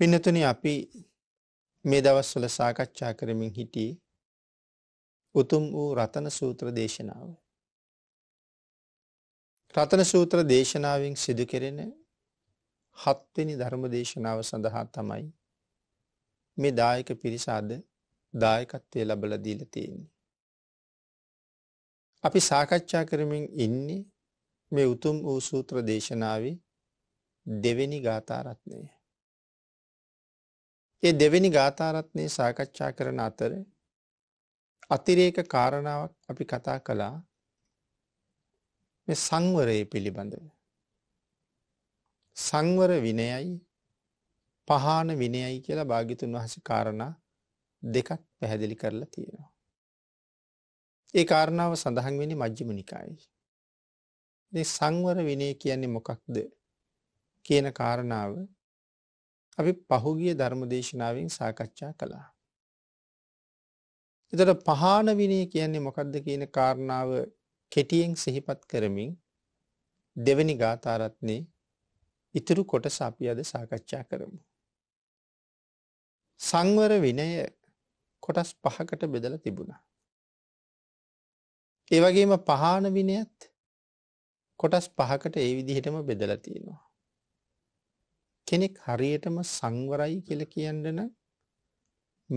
පින්නතුනි අපි මේ දවස්වල සාකච්ඡා කරමින් හිටියේ උතුම් වූ රතන සූත්‍ර දේශනාව. රතන සූත්‍ර දේශනාවෙන් සිදු කෙරෙන හත්වෙනි ධර්ම දේශනාව සඳහා තමයි මේ දායක පිරිසාද දායකත්වය ලබල දීල තියෙන්නේ. අපි සාකච්ඡා කරමින් ඉන්නේ මේ උතුම් වූ සූත්‍ර දේශනාව දෙවෙනි ගාථාරත්නය. ඒ දෙවෙනි ගාථාරත්නය සාකච්ඡා කරන අතර අතිරේක කාරණාවක් අපි කතා කළා සංවරයේ පිළිබඳව. සංවර විනයයි පහන විනයයි කියලා භාගිතුන් වහස කාරණා දෙකක් පැහැදිලි කරලා තියෙනවා. ඒ කාරණාව සඳහන් වෙන මජ්ජිම නිකායි. සංවර විනය කියන්නේ මොකක්ද කියන කාරණාව අපි පහුගිය ධර්මදේශනාවෙන් සාකච්ඡා කළා. එතට පහනවිනය කියන්නේ මොකක්ද කියන කාරණාව කෙටියෙන් සිහිපත් කරමින් දෙවැනි ගාතාරත්නේ ඉතුරු කොට සපි අද සාකච්ඡා කරමු. සංවර විනය කොටස් පහකට බෙදල තිබුණා. ඒවගේම පහන විනයත් කොටස් පහකට ඒ විදිහටම බෙදල තියෙනවා. කෙනෙක් හරියටම සංවරයි කියලා කියන්න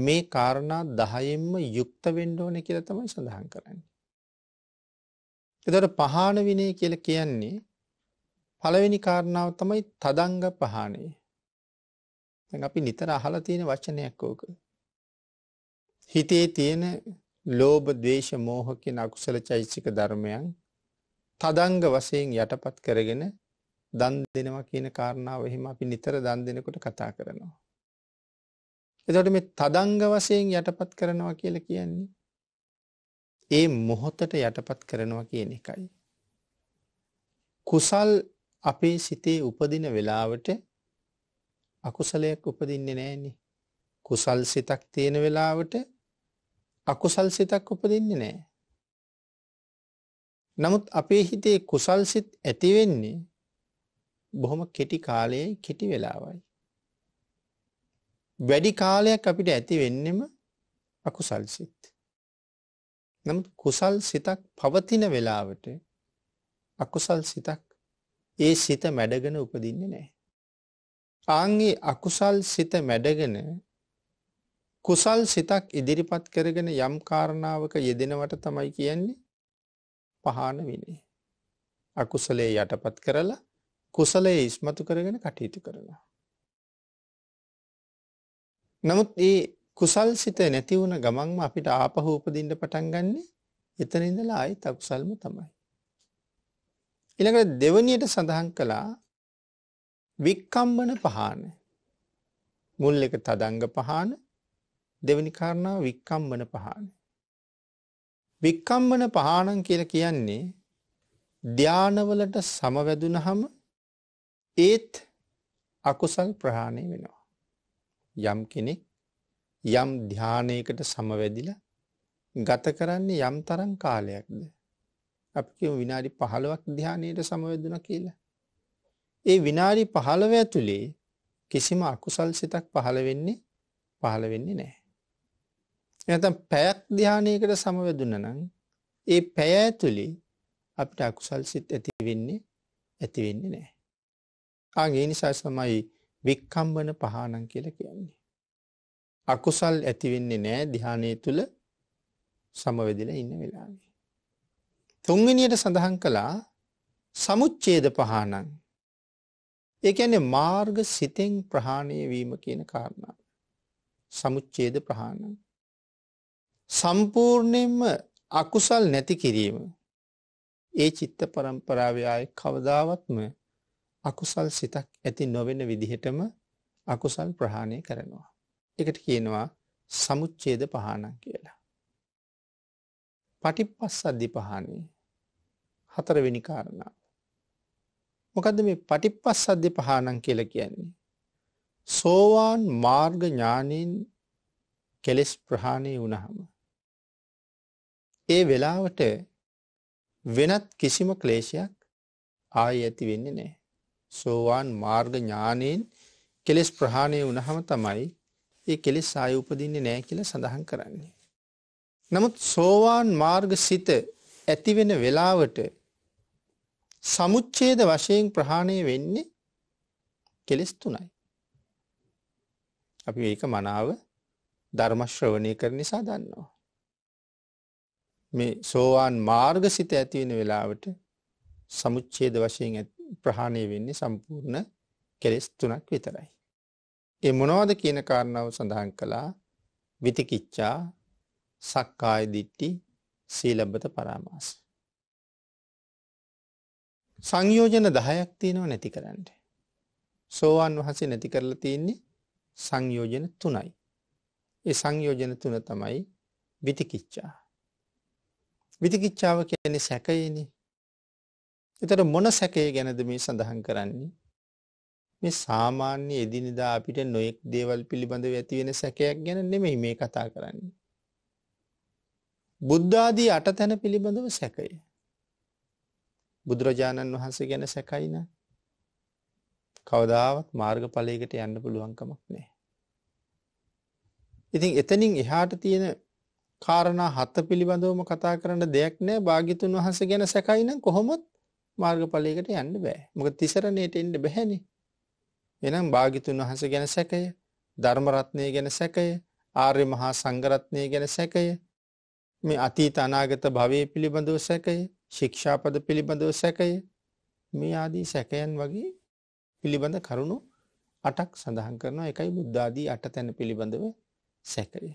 මේ කාරණා 10ෙන්ම යුක්ත වෙන්න ඕනේ කියලා තමයි සඳහන් කරන්නේ. එතකොට පහාන විනය කියලා කියන්නේ පළවෙනි කාරණාව තමයි තදංග පහානය. දැන් අපි නිතර අහලා තියෙන වචනයක් ඕක. හිතේ තියෙන ලෝභ, ද්වේෂ, මෝහ කියන අකුසල චෛතසික ධර්මයන් තදංග වශයෙන් යටපත් කරගෙන දන් දෙනවා කියන කාරණාව එහෙම අපි නිතර දන් දෙනකොට කතා කරනවා. එතකොට මේ තදංග වශයෙන් යටපත් කරනවා කියලා කියන්නේ ඒ මොහොතට යටපත් කරනවා කියන එකයි. කුසල් අපේ සිතේ උපදින වෙලාවට අකුසලයක් උපදින්නේ නෑනි. කුසල් සිතක් තියෙන වෙලාවට අකුසල් සිතක් උපදින්නේ නෑ. නමුත් අපේ හිතේ කුසල් සිත් ඇතිවෙන්නේ බොහොම කෙටි කාලයයි කෙටි වෙලාවයි. වැඩි කාලයක් අපිට ඇති වෙන්නෙම අකුසල් සිත්. නමුත් කුසල් සිතක් පවතින වෙලාවට අකුසල් සිතක් ඒ සිත මැඩගෙන උපදින්න නෑ. ආන්ගේ අකුසල් සිත මැඩගෙන කුසල් සිතක් ඉදිරිපත් කරගෙන යම් කාරණාවක යෙදෙනවට තමයි කියන්නේ පහන විනේ. අකුසලේ යටපත් කරලා කුසලයේ ඉස්මතු කරගෙන කටයුතු කරනවා. නමුත් ඒ කුසල් සිත නැති වුණ ගමන්ම අපිට ආපහු උපදින්න පටන් ගන්නේ එතන ඉඳලා ආයෙත් අකුසල්ම තමයි. ඊළඟට දෙවනියට සඳහන් කළා වික්කම්බන පහන. මුල් එක තදංග පහන දෙවනි කාරණා වික්කම්බන පහන. වික්කම්බන පහනන් කියලා කියන්නේ ධානවලට සමවැදුනහම ඒත් අකුසල් ප්‍රහාණය වෙනවා. යම් කෙනෙක් යම් ධ්‍යානයකට සමවැදිල ගත කරන්නේ යම් තරන් කාලයක්ද. අපි විනාඩි පහළවක් ධ්‍යානයට සමවැදන කියලා. ඒ විනාඩි පහළව ඇතුළේ කිසිම අකුසල් සිතක් පහළ වෙන්නේ පහළ වෙන්නේ නෑ. එතම් පැයක් ධ්‍යානයකට සමවැදුන නම් ඒ පැය ඇතුළේ අපිට අකුසල් සිත් ඇති වෙන්නේ ඇති වෙන්නේ නෑ. ආගේ නිසා සමයි වික්කම්බන පහනන් කියල කියන්නේ. අකුසල් ඇතිවෙන්නේ නෑ දිහානය තුළ සමවෙදිල ඉන්න වෙලාගේ. තුංගනියට සඳහන් කළා සමුච්චේද පහනන්. ඒඇන මාර්ග සිතෙන් ප්‍රහාණය වීම කියන කාරණාව. සමුච්චේද ප්‍රහාණන්. සම්පූර්ණයෙන්ම අකුසල් නැති කිරීම. ඒ චිත්ත පරම්පරාවයාය කවදාවත්ම අකුසල් සිතක් ඇති නොවෙන විදිහටම අකුසල් ප්‍රහාණය කරනවා. එකට කියනවා සමුච්චේද පහනක් කියලා. පටිපස් අද්දි පහනේ හතරවෙනි කාරණාව. මොකද මේ පටිපස් අද්‍ය පහනන් කියල කියන්නේ. සෝවාන් මාර්ග ඥානයෙන් කෙලෙස් ප්‍රහාණය වුණහම. ඒ වෙලාවට වෙනත් කිසිම ක්ලේශයක් ආය ඇති වෙන්නේ නෑ. සෝවාන් මාර්ග ඥානයෙන් කෙලෙස් ප්‍රහාණය වනහම තමයි ඒ කෙලෙස් ආය උපදින්නේ නෑ කියල සඳහන් කරන්නේ. නමුත් සෝවාන් මාර්ග සිත ඇතිවෙන වෙලාවට සමුච්චේද වශයෙන් ප්‍රහාණය වෙන්නේ කෙලෙස් තුනයි. අපි ඒක මනාව ධර්මශ්‍රවණය කර නිසා දන්නවා. මේ සෝවාන් මාර්ග සිත ඇතිවෙන වෙලාවට සමුච්චේද වශයෙන් ප්‍රහාණය වෙන්නේ සම්පූර්ණ කෙලෙස් තුනක් විතරයි. ඒ මොනවද කියන කාරණාව සඳහන් කළා විතිකිච්චා සක්කායදිට්ටි සීලබ්බත පරාමාස. සංයෝජන දහයක් තියෙනව නැති කරන්න. සෝවාන් වහසේ නැති කරලා තියන්නේ සංයෝජන තුනයි. ඒ සංයෝජන තුන තමයි විතිකිච්චා. විතිකිච්චාව කියන්නේ සැකයනේ එතට මොන සැකය ගැනද මේ සඳහන් කරන්නේ. මේ සාමාන්‍ය එදිනිදා අපිට නොයෙක් දේවල් පිළිබඳව ඇතිවෙන සැකයක් ගැන නෙමෙයි මේ කතා කරන්නේ. බුද්ධාදී අටතැන පිළිබඳව සැකය. බුදුරජාණන් වහන්සේ ගැන සැකයින කවදාවත් මාර්ග පලයකට යන්න පුළුවන්කමක් නෑ. ඉතින් එතනින් එහාට තියෙන කාරණා හත්ත පිළිබඳවම කතා කරන්න දෙයක් නෑ භාගිතුන් වහස ගැන සැකයින කොහොමත් මාර්ගඵලයකට යන්න බෑ. මොකද තිසරණයට එන්න බැහැනේ. එනම් භාග්‍යතුන් වහන්සේ ගැන සැකය, ධර්ම රත්නය ගැන සැකය, ආර්ය මහා සංඝ රත්නය ගැන සැකය, මේ අතීත අනාගත භවයේ පිළිබඳව සැකය, ශික්ෂාපද පිළිබඳව සැකය, මේ ආදී සැකයන් වගේ පිළිබඳ කරුණු අටක් සඳහන් කරනවා. එකයි බුද්ධ ආදී අටතැන පිළිබඳව සැකය.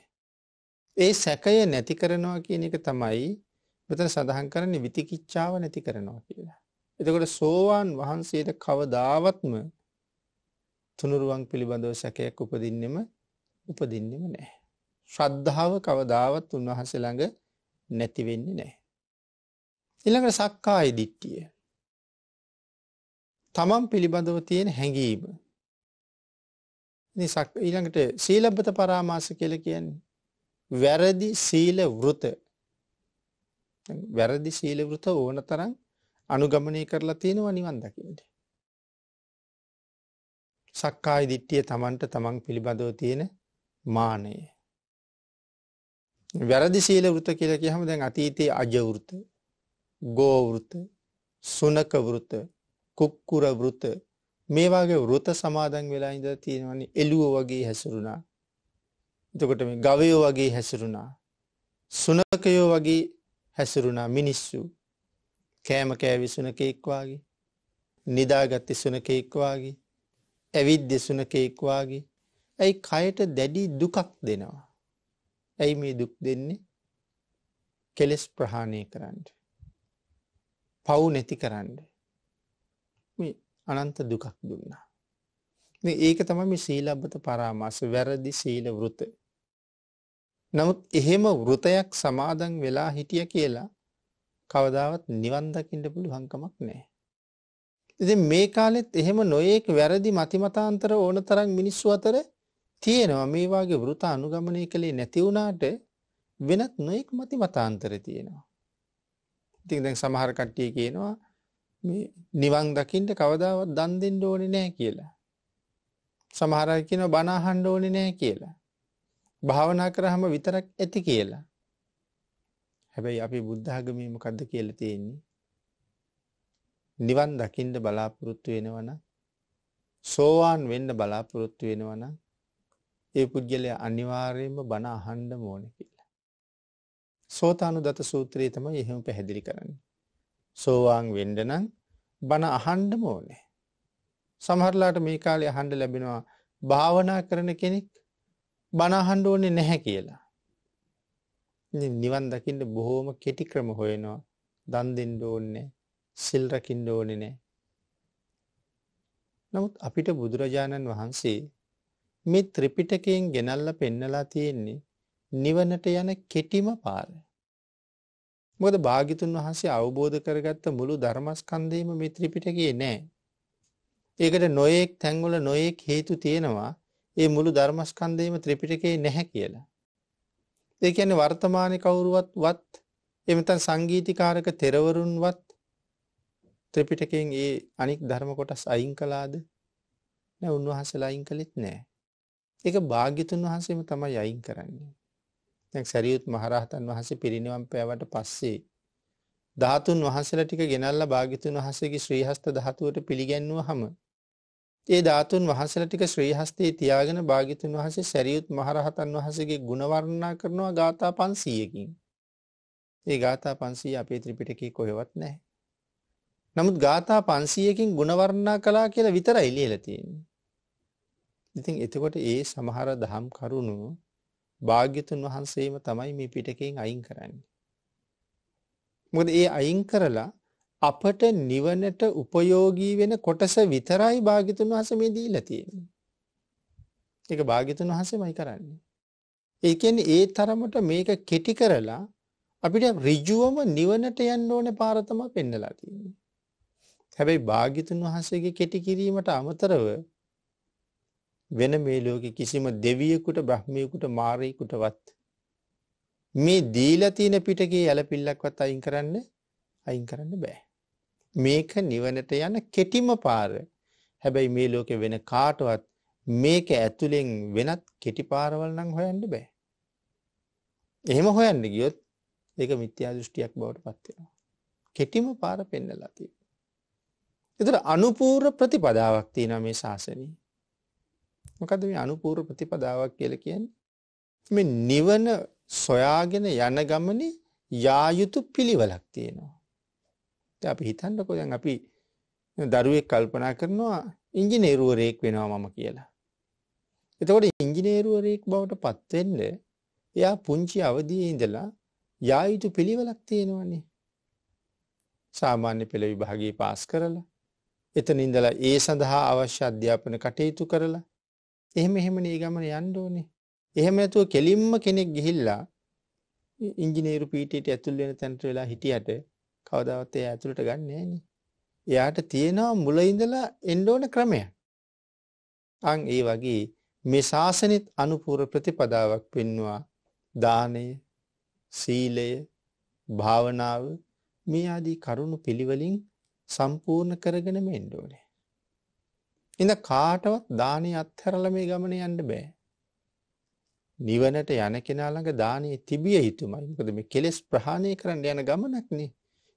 ඒ සැකය නැති කරනවා කියන එක තමයි මෙතන සඳහන් කරන්නේ විතිකිච්ඡාව නැති කරනවා කියලා. එතකොට සෝවාන් වහන්සේට කවදාවත්ම තුනුරුවන් පිළිබඳව සැකයක් උපදින්නෙම උපදින්නෙම නෑ. ශ්‍රද්ධාව කවදාවත් උන්වහන්සේ ළඟ නැතිවෙන්නේ නෑ. ඊළඟට සක්කාය දිට්ඨිය. තමන් පිළිබඳව තියෙන හැඟීම. ඊළඟට සීලබ්බත පරාමාස කියලා කියන්නේ වැරදි සීල වෘත. වැරදි සීල වෘත ඕනතරම් අනුගමනය කරලා තියෙනවා නිවන් දකිනට. සක්කාය දිට්ටිය තමන්ට තමන් පිළිබඳව තියෙන මානය. වැරදි සීල වෘත කියලකි හම දැන් අතීතයේ අජවෘත ගෝවෘත සුනකවෘත කුක්කුරවෘත මේවාගේ වෘත සමාදන් වෙලා ඉඳ තියෙනවන්නේ එලුව වගේ හැසුරුණා. එතකොට මේ ගවයෝ වගේ හැසුරුණා. සුනකයෝ වගේ හැසුරුණා මිනිස්සු කෑම කෑවි සුනකෙක් වාගේ නිදාගත් සුනකෙක් වාගේ ඇවිත් දෙසුනකෙක් වාගේ ඇයි කයට දැඩි දුකක් දෙනවා ඇයි මේ දුක් දෙන්නේ කෙලෙස් ප්‍රහාණය කරන්න පව් නැති කරන්න මේ අනන්ත දුකක් දුන්නා ඒක තම මේ සීලබ්බත පරාමස වැරදි සීල වෘත. නමුත් එහෙම වෘතයක් සමාදන් වෙලා හිටිය කියලා කවදාවත් නිවන් දකින්න පුළුවන්කමක් නැහැ. ඉතින් මේ කාලෙත් එහෙම නොයේක් වැරදි මතිමතාන්තර ඕන තරම් මිනිස්සු අතර තියෙනවා. මේ වාගේ වෘත අනුගමනය කලේ නැති වුණාට වෙනත් නොයෙක් මතිමතාන්තර තියෙනවා. ඉතින් දැන් සමහර කට්ටිය කියනවා මේ නිවන් දකින්න කවදාවත් දන් දෙන්න ඕනේ නැහැ කියලා. සමහර අය කියනවා බණ අහන්න ඕනේ නැහැ කියලා. භාවනා කරාම විතරක් ඇති කියලා. හැබැයි අපි බුද්ධාගමේ මොකක්ද කියලා තියෙන්නේ? නිවන් දකින්න බලාපොරොත්තු වෙනවනම් සෝවාන් වෙන්න බලාපොරොත්තු වෙනවනම් ඒ පුද්ගලයා අනිවාර්යයෙන්ම බණ අහන්න ඕනේ කියලා. සෝතානුදත සූත්‍රය තමයි එහෙම පැහැදිලි කරන්නේ. සෝවාන් වෙන්න නම් බණ අහන්න ඕනේ. සමහරලාට මේ කාලේ අහන්න ලැබෙනවා භාවනා කරන කෙනෙක් බණ අහන්න ඕනේ නැහැ කියලා. නිවන් දකින්න බොහෝම කෙටි ක්‍රම හොයනවා. දන් දෙන්න ඕනේ සිල් රකින්න ඕනේ නැහැ. නමුත් අපිට බුදුරජාණන් වහන්සේ මේ ත්‍රිපිටකයෙන් ගෙනල්ලා පෙන්නලා තියෙන්නේ නිවනට යන කෙටිම පාර. මොකද භාග්‍යතුන් වහන්සේ අවබෝධ කරගත්ත මුළු ධර්මස්කන්ධයම මේ ත්‍රිපිටකයේ නැහැ. ඒකට නොයෙක් තැන්වල නොයෙක් හේතු තියෙනවා. ඒ මුළු ධර්මස්කන්ධයම ත්‍රිපිටකයේ නැහැ කියලා. ඒ කියන්නේ වර්තමානයේ කවුරුවත් වත් එමෙතන් සංගීතීකාරක තෙරවරුන්වත් ත්‍රිපිටකයෙන් ඒ අනික් ධර්ම කොටස් අයින් කළාද? නෑ උන්වහන්සේලා අයින් කළෙත් නෑ. ඒක භාග්‍යතුන් වහන්සේම තමයි අයින් කරන්නේ. දැන් සරියුත් මහරහතන් වහන්සේ පිරිනිවන් පෑවට පස්සේ ධාතුන් වහන්සේලා ටික ගෙනල්ලා භාග්‍යතුන් වහන්සේගේ ශ්‍රීහස්ත ධාතුවට පිළිගැන්වුවාම ඒ ධාතුන් වහසල ටික ශ්‍රීහස්තයේ තියාගෙන භාගිතුන් වහසේ සැරියුත් මහරහතන් වහසගේ ගුණවර්ණා කරනවා ගාථා පන්සීයකින්. ඒ ගාථා පන්සී අපේ ත්‍රිපිටකී කොහෙවත් නැහැ. නමුත් ගාථා පන්සීයකින් ගුණවර්ණා කලා කියලා විතර ඉලියල තියෙන්නේ. ඉතින් එතකොට ඒ සමහර දහම් කරුණු භාග්‍යතුන් වහන්සේම තමයි මේ පිටකෙන් අයින් කරන්න. මොද ඒ අයින් කරලා අපට නිවනට උපයෝගී වෙන කොටස විතරයි භාගිතුන් වහස මේ දීලා තියෙන්නේ. ඒක භාගිතුන් වහසමයි කරන්නේ. ඒ කියන්නේ ඒ තරමට මේක කෙටි කරලා අපිට ඍජුවම නිවනට යන්න ඕනේ පාර තමයි පෙන්නලා තියෙන්නේ. හැබැයි භාගිතුන් වහන්සේගේ කෙටි කිරීමට අමතරව වෙන මේ ලෝකේ කිසිම දෙවියෙකුට බ්‍රහ්මියෙකුට මාරයෙකුටවත් මේ දීලා තියෙන පිටකේ යලපිල්ලක්වත් අයින් කරන්න අයින් කරන්න බෑ. මේක නිවනට යන කෙටිම පාර. හැබැයි මේ ලෝකේ වෙන කාටවත් මේක ඇතුලෙන් වෙනත් කෙටි පාරවල් නම් හොයන්න බෑ. එහෙම හොයන්න ගියොත් ඒක මිත්‍යා දෘෂ්ටියක් බවට පත් වෙනවා. කෙටිම පාර පෙන්නලා තියෙනවා. ඒතර අනුපූර්ව ප්‍රතිපදාවක් තියෙනවා මේ ශාසනයේ. මොකද මේ අනුපූර්ව ප්‍රතිපදාවක් කියලා කියන්නේ? මේ නිවන සොයාගෙන යන ගමනේ යා යුතු පිළිවෙලක් තියෙනවා. අපි හිතන්නකෝ දැන් අපි දරුවෙක් කල්පනා කරනවා ඉංජිනේරුවරයෙක් වෙනවා මම කියලා. එතකොට ඉංජිනේරුවරයෙක් බවට පත්වෙන්න එයා පුංචි අවදියේ ඉඳලා යා යුතු පිළිවෙලක් තියෙනවනේ. සාමාන්‍ය පෙළ විභාගේ පාස් කරලා එතන ඉඳලා ඒ සඳහා අවශ්‍ය අධ්‍යාපන කටයුතු කරලා එහෙම එහෙම ඒ ගමන යන්න ඕනේ. එහෙම නැතුව කෙලින්ම කෙනෙක් ගිහිල්ලා ඉංජිනේරු පීටට ඇතුල් වෙන තැන්ට වෙලා හිටියට කවදාවත් එයා ඇතුළට ගන්නේ නෑනේ. එයාට තියෙනවා මුල ඉඳලා එන්න ඕන ක්‍රමයක්. අන් ඒ වගේ මේ ශාසනෙත් අනුපූර ප්‍රතිපදාවක් පෙන්වුවා. දානය, සීලය, භාවනාව මේ ආදී කරුණු පිළිවෙලින් සම්පූර්ණ කරගෙන මෙන්න ඕනේ. ඉඳ කාටවත් දානය අත්හැරලා මේ ගමන යන්න බෑ. නිවනට යන කෙනා ළඟ දානය තිබිය යුතුමයි. මොකද මේ කෙලෙස් ප්‍රහාණය කරන්න යන ගමනක් නේ.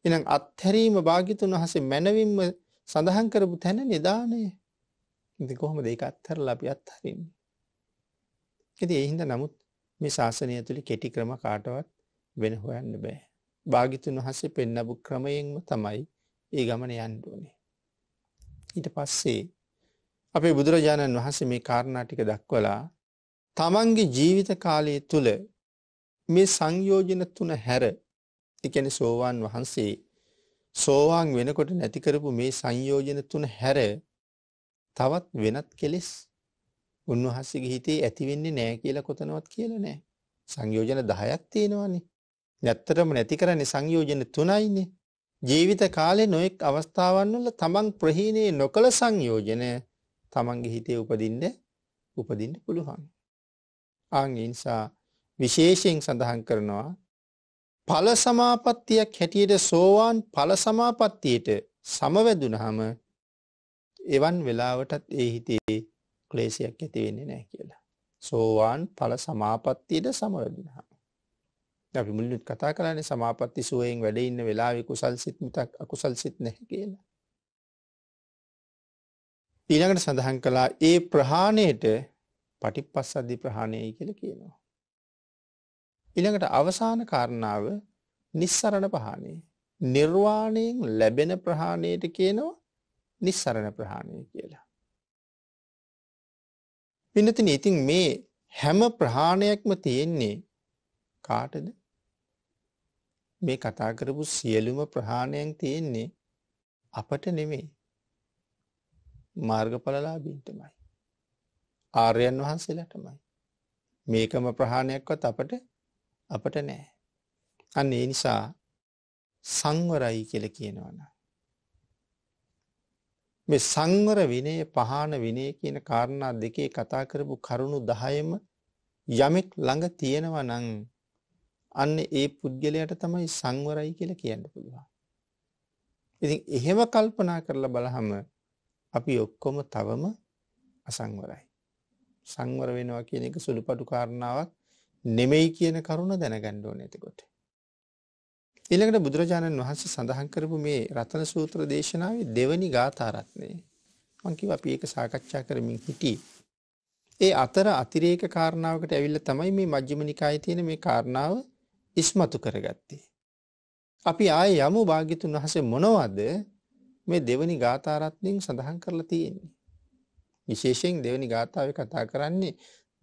එනම් අත්හැරීම භාගිතුන් වහසේ මැනවින්ම සඳහන් කරපු තැන නිදානය ඉති කොහොම දෙක අත්හරලා අපි අත්හරින්. ඇති එහින්ද නමුත් මේ ශාසනය තුළි කෙටි ක්‍රම කාටවත් වෙන හොයන්න බෑ. භාගිතුන් වහසේ පෙන්නපු ක්‍රමයෙන්ම තමයි ඒ ගමන යන්ඩුවනේ. ඊට පස්සේ අපේ බුදුරජාණන් වහන්සේ මේ කාරණාටික දක්වලා තමන්ගේ ජීවිත කාලය තුළ මේ සංයෝජන තුන හැර ඒ කියන්නේ සෝවාන් වහන්සේ සෝවාන් වෙනකොට නැති කරපු මේ සංයෝජන තුන හැර තවත් වෙනත් කෙලෙස් උන්වහන්සේගේ හිතේ ඇති වෙන්නේ නැහැ කියලා කොතනවත් කියලා නැහැ. සංයෝජන 10ක් තියෙනවානේ. නැත්තරම නැති කරන්නේ සංයෝජන තුනයිනේ. ජීවිත කාලේ නොඑක් අවස්ථාවන් වල තමන් ප්‍රහීනේ නොකල සංයෝජන තමන්ගේ හිතේ උපදින්න උපදින්න පුළුවන්. ආන් නිසා විශේෂයෙන් සඳහන් කරනවා ඵල සමාපත්තියක් හැටියට සෝවාන් ඵල සමාපත්තියට සමවැදුනහම එවන් වෙලාවටත් ඒ හිතේ ක්ලේශයක් ඇති වෙන්නේ නැහැ කියලා. සෝවාන් ඵල සමාපත්තියට සමවැදුනහම. අපි මුලින්ම කතා කරන්නේ සමාපatti සුවයෙන් වැඩ ඉන්න වෙලාවේ කුසල් සිත් මිතක් අකුසල් සිත් නැහැ කියලා. ඊළඟට සඳහන් කළා ඒ ප්‍රහාණයට පටිපස්සද්ධි ප්‍රහාණයයි කියලා කියනවා. ඊළඟට අවසාන කාරණාව නිස්සරණ ප්‍රහාණය. නිර්වාණයෙන් ලැබෙන ප්‍රහාණයට කියනවා නිස්සරණ ප්‍රහාණය කියලා. පිනතින ඉතින් මේ හැම ප්‍රහාණයක්ම තියෙන්නේ කාටද? මේ කතා කරපු සියලුම ප්‍රහාණයන් තියෙන්නේ අපට නෙමෙයි. මාර්ගඵලලාභීන්ටමයි. ආර්යයන් වහන්සේලාටමයි. මේකම ප්‍රහාණයක්වත් අපට අපට නෑ. අන්න ඒ නිසා සංවරයි කියල කියනවන. මේ සංවර විනය පහන විනය කියන කාරණා දෙකේ කතා කරපු කරුණු දහයම යමෙක් ළඟ තියෙනව නං අන්න ඒ පුද්ගලයට තමයි සංවරයි කියල කියන්න පුළුවන්. ඉති එහෙම කල්පනා කරලා බලහම අපි ඔක්කොම තවම අසංවරයි. සංවර වෙනවා කියන එක සුළුපටු කාරණාවක් නෙමෙයි කියන කරුණ දැනගන්න ඕනේ එතකොට. ඊළඟට බුදුරජාණන් වහන්සේ සඳහන් කරපු මේ රතන සූත්‍ර දේශනාවේ දෙවනි ගාථා රත්නේ මම කිව්වා අපි ඒක සාකච්ඡා කරමින් සිටී. ඒ අතර අතිරේක කාරණාවකට ඇවිල්ලා තමයි මේ මජ්ක්‍ධිම නිකායේ තියෙන මේ කාරණාව ඉස්මතු කරගත්තේ. අපි ආයේ යමු භාග්‍යතුන් වහන්සේ මොනවද මේ දෙවනි ගාථා රත්නෙන් සඳහන් කරලා තියෙන්නේ. විශේෂයෙන් දෙවනි ගාථාවේ කතා කරන්නේ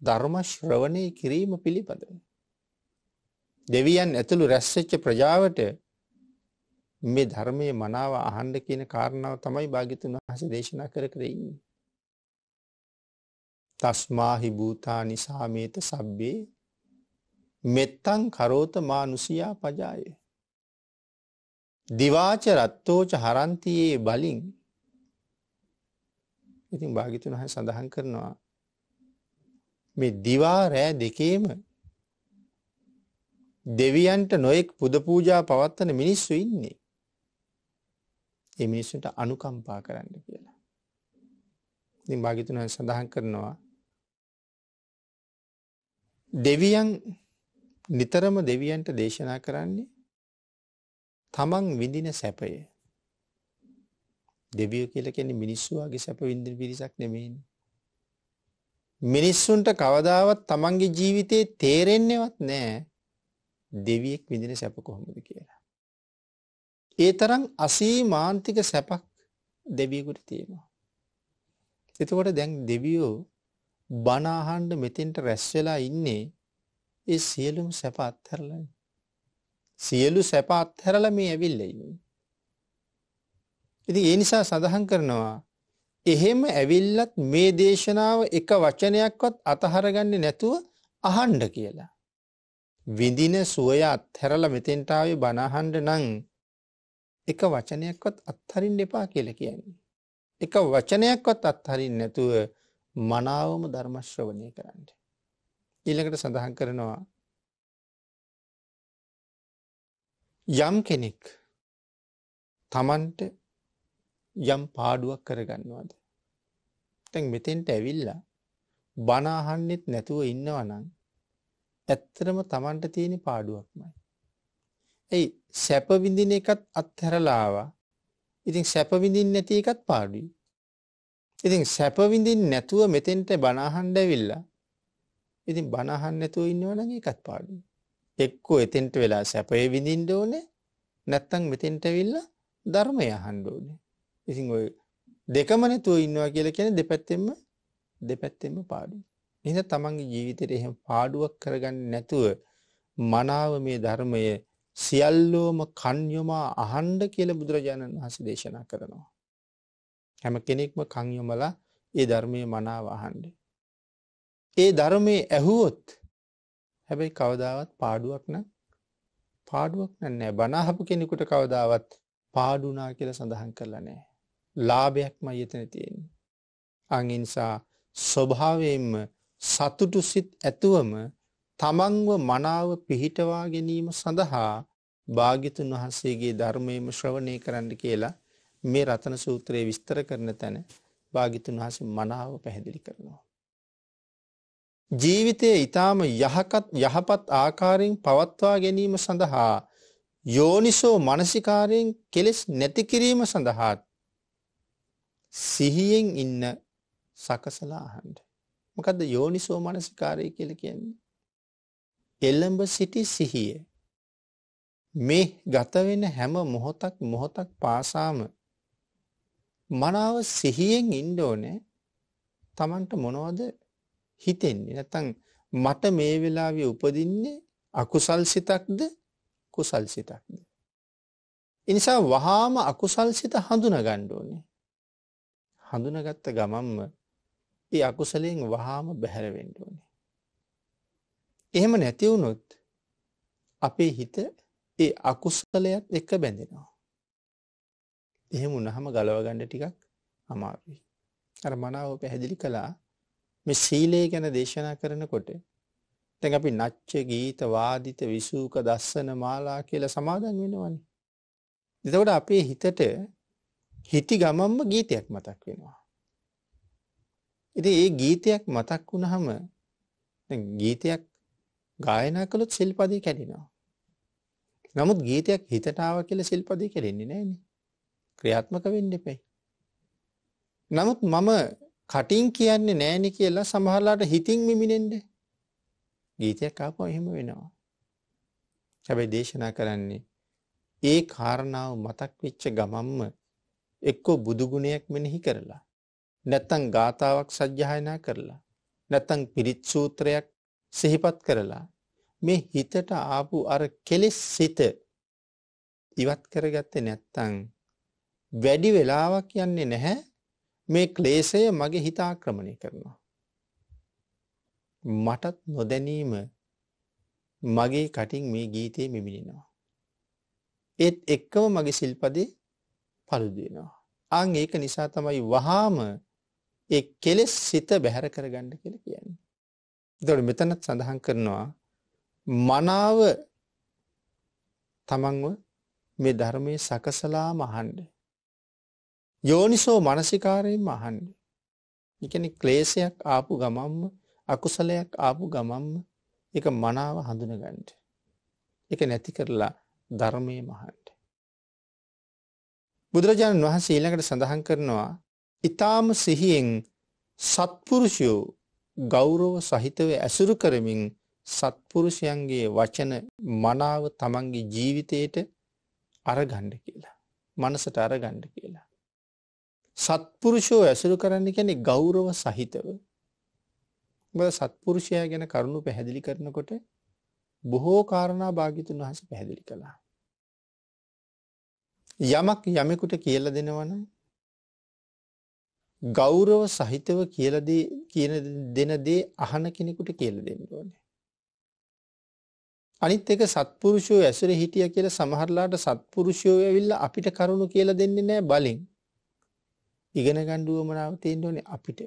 ධර්ම ශ්‍රවණය කිරීම පිළිබඳව. දෙවියන් ඇතුළු රැස්සච්ච ප්‍රජාවට මේ ධර්මය මනාව අහන්ඩ කියන කාරණාව තමයි භාගිතුන් වහස දේශනා කර කරෙයි. තස්මාහි භූතා නිසාමේත සබ්බේ මෙත්තං කරෝත මානුසියා පජාය. දිවාච රත්තෝච හරන්තියේ බලින් ඉතින් භාගිතුන් වහ සඳහන් කරනවා මේ දිවා රෑ දෙකේම දෙවියන්ට නොයෙක් පුද පූජා පවත්වන මිනිස්සු ඉන්නේ. ඒ මිනිස්සුන්ට අනුකම්පා කරන්න කියලා. ඉතින් භාගිතුන සඳහන් කරනවා දෙවියන් නිතරම දෙවියන්ට දේශනා කරන්නේ තමන් විඳින සැපය දෙවිය කියල කෙනෙ මිනිස්සුවාගේ සැප විඳින පිරිසක් නෙමෙයින් මිනිස්සුන්ට කවදාවත් තමන්ගේ ජීවිතේ තේරෙන්නේවත් නෑ දෙවියෙක් විඳින සැප කොහොමද කියලා. ඒ තරම් අසීමාන්තික සැපක් දෙවියෙකුට තියෙනවා. එතකොට දැන් දෙවියෝ බනාහන්ඩ මෙතෙන්ට රැස් වෙලා ඉන්නේ ඒ සියලුම් සැප අත්හැරලා සියලු සැප අත්හැරලා මේ ඇවිල්ල ඉන්නේ. ඉතින් ඒ නිසා සඳහන් කරනවා එහෙම ඇවිල්ලත් මේ දේශනාව එක වචනයක්වත් අතහරගන්නේ නැතුව අහන්ඩ කියලා. විඳින සුවය අත්හැරල මෙතෙන්ටාව බණහන්ඩ නං එක වචනයක්වත් අත්හරින් එපා කියල කියන්නේ. එක වචනයක්වත් අත්හරින් නැතුව මනාවම ධර්මශ්‍රවනය කරන්න. ඊළඟට සඳහන් කරනවා. යම් කෙනෙක් තමන්ට යම් පාඩුවක් කරගන්නවාද. දැන් මෙතෙන්ට ඇවිල්ලා බණ අහන්නෙත් නැතුව ඉන්නවනම් ඇත්තරම Tamanට තියෙන පාඩුවක්මයි. එයි සැප විඳින එකත් අත්හැරලා ආවා. ඉතින් සැප විඳින්න නැති එකත් පාඩුයි. ඉතින් සැප විඳින්න නැතුව මෙතෙන්ට බණ අහන්න ඇවිල්ලා ඉතින් බණ අහන්න නැතුව ඉන්නවනම් ඒකත් පාඩුයි. එක්කෝ එතෙන්ට වෙලා සැපේ විඳින්න ඕනේ නැත්තම් මෙතෙන්ට ඇවිල්ලා ධර්මය අහන්න ඕනේ. ඉතින් ඔය දෙකම නැතුව ඉන්නවා කියලා කියන්නේ දෙපැත්තෙම දෙපැත්තෙම පාඩුයි. එහෙනම් තමන්ගේ ජීවිතේට එහෙම පාඩුවක් කරගන්න නැතුව මනාව මේ ධර්මය සියල්ලෝම කන් යොමා අහන්න කියලා බුදුරජාණන් වහන්සේ දේශනා කරනවා. හැම කෙනෙක්ම කන් යොමලා ඒ ධර්මයේ මනාව අහන්න. ඒ ධර්මයේ ඇහුවොත් හැබැයි කවදාවත් පාඩුවක් නම් පාඩුවක් නෑ බනහපු කෙනෙකුට කවදාවත් පාඩුනා කියලා සඳහන් කරලා නෑ. ලාභයක්ම යතන තියෙන. අංනිසා ස්වභාවයෙන්ම සතුටු සිත් ඇතුවම තමන්ව මනාව පිහිටවා ගැනීම සඳහා භාගිතුන් වහන්සේගේ ධර්මයම ශ්‍රවණය කරන්න කියලා මේ රතන සූත්‍රයේ විස්තර කරන තැන භාගිතුන් වහස මනාව පැහැදිලි කරනවා. ජීවිතය ඉතාම යහකත් යහපත් ආකාරයෙන් පවත්වා ගැනීම සඳහා යෝනිසෝ මනසිකාරයෙන් කෙලෙස් නැතිකිරීම සඳහාත් සිහියෙන් ඉන්න සකසලා අහන්ට. මොකද යෝනිසෝ මනසිකාරය කියල කියන්නේ. එල්ලඹ සිටි සිහිය. මේ ගතවෙන හැම මොහොතක් මොහොතක් පාසාම මනාව සිහියෙන් ඉන්ඩ ඕනෑ තමන්ට මොනවද හිතෙන්නේ නැතන් මට මේ වෙලාව උපදින්නේ අකුසල් සිතක්ද කුසල් සිතක්ද. එනිසා වහාම අකුසල් සිත හඳුන ගණ්ඩෝනේ හඳුනගත්ත ගමම්ම ඒ අකුසලයෙන් වහාම බැහැරවෙන්ඩ ඕනේ. එහෙම නැතිවුණොත් අපේ හිත ඒ අකුස්සලයත් එක්ක බැඳෙනවා. එහෙම උනහම ගලවගණ්ඩ ටිකක් අමාරුයි. අර මනාව පැහැදිලි කළා මෙ සීලේ ගැන දේශනා කරනකොට තැන් අපි නච්ච ගීත වාදිත විසූක දස්සන මාලා කියලා සමාදන් වෙනවනි. එතකොට අපේ හිතට හිටි ගමම්ම ගීතයක් මතක් වෙනවා. ඉති ඒ ගීතයක් මතක් වුණහම ගීතයක් ගායනා කළොත් සිල්පදී කැඩිනවා. නමුත් ගීතයක් හිතටාව කියල සිල්පදී කෙරෙන්නේ නෑන ක්‍රියාත්මක වෙන්න එපැයි. නමුත් මම කටින් කියන්නේ නෑනි කියලා සමහරලාට හිතින් මිමිනෙන්ඩ ගීතයක් ආප එහෙම වෙනවා. හැබැයි දේශනා කරන්නේ ඒ කාරණාව මතක් විච්ච ගමම්ම එක්කෝ බුදුගුණයක් මෙනෙහි කරලා. නැත්තං ගාථාවක් සජ්්‍යායනා කරලා. නැතං පිරිත් සූත්‍රයක් සිහිපත් කරලා. මේ හිතට ආපු අර කෙලෙස් සිත ඉවත් කරගත්තේ නැත්තං. වැඩි වෙලාවක් යන්නේ නැහැ මේ ක්ලේසය මගේ හිතාක්‍රමණය කරනවා. මටත් නොදැනීම මගේ කටින් මේ ගීතය මිමිලිනවා. ඒත් එක්කම මගේ සිල්පදේ පළුදෙනවා. අන් ඒක නිසා තමයි වහාම ඒ කෙලෙස් සිත බැහැර කරගන්න කියල කියන්නේ. දොට මෙතනත් සඳහන් කරනවා මනාව තමන්ව මේ ධර්මය සකසලා මහන්ඩ. යෝනිසෝ මනසිකාරයෙන් මහන්ඩ. එකන ක්ලේසයක් ආපු ගමම්ම අකුසලයක් ආපු ගමම්ම එක මනාව හඳුනගන්ට. එක නැති කරලා ධර්මය මහන්ඩ. බුදුරජාණන් වහන්සේ ඊළඟට සඳහන් කරනවා ඊ타ම සිහියෙන් සත්පුරුෂයෝ ගෞරව සහිතව ඇසුරු කරමින් සත්පුරුෂයන්ගේ වචන මනාව තමන්ගේ ජීවිතයට අරගන්න කියලා. මනසට අරගන්න කියලා. සත්පුරුෂෝ ඇසුරු කරන්න කියන්නේ ගෞරව සහිතව. බල සත්පුරුෂයා ගැන කරුණු පැහැදිලි කරනකොට බොහෝ කාරණා භාගිතුන් වහස පැහැදිලි කළා. යමක් යමෙකුට කියල දෙනවන ගෞරව සහිතව කියලද කියන දෙන දේ අහන කෙනෙකුට කියල දෙන්නවන. අනිත් එක සත්පුරුෂෝ ඇසුර හිටිය කියල සමහරලාට සත්පුරුෂයෝ ඇවිල්ල අපිට කරුණු කියල දෙන්නේ නෑ බලින් ඉගෙන ගණ්ඩුවමනාව තයෙන් ඕනේ අපිට.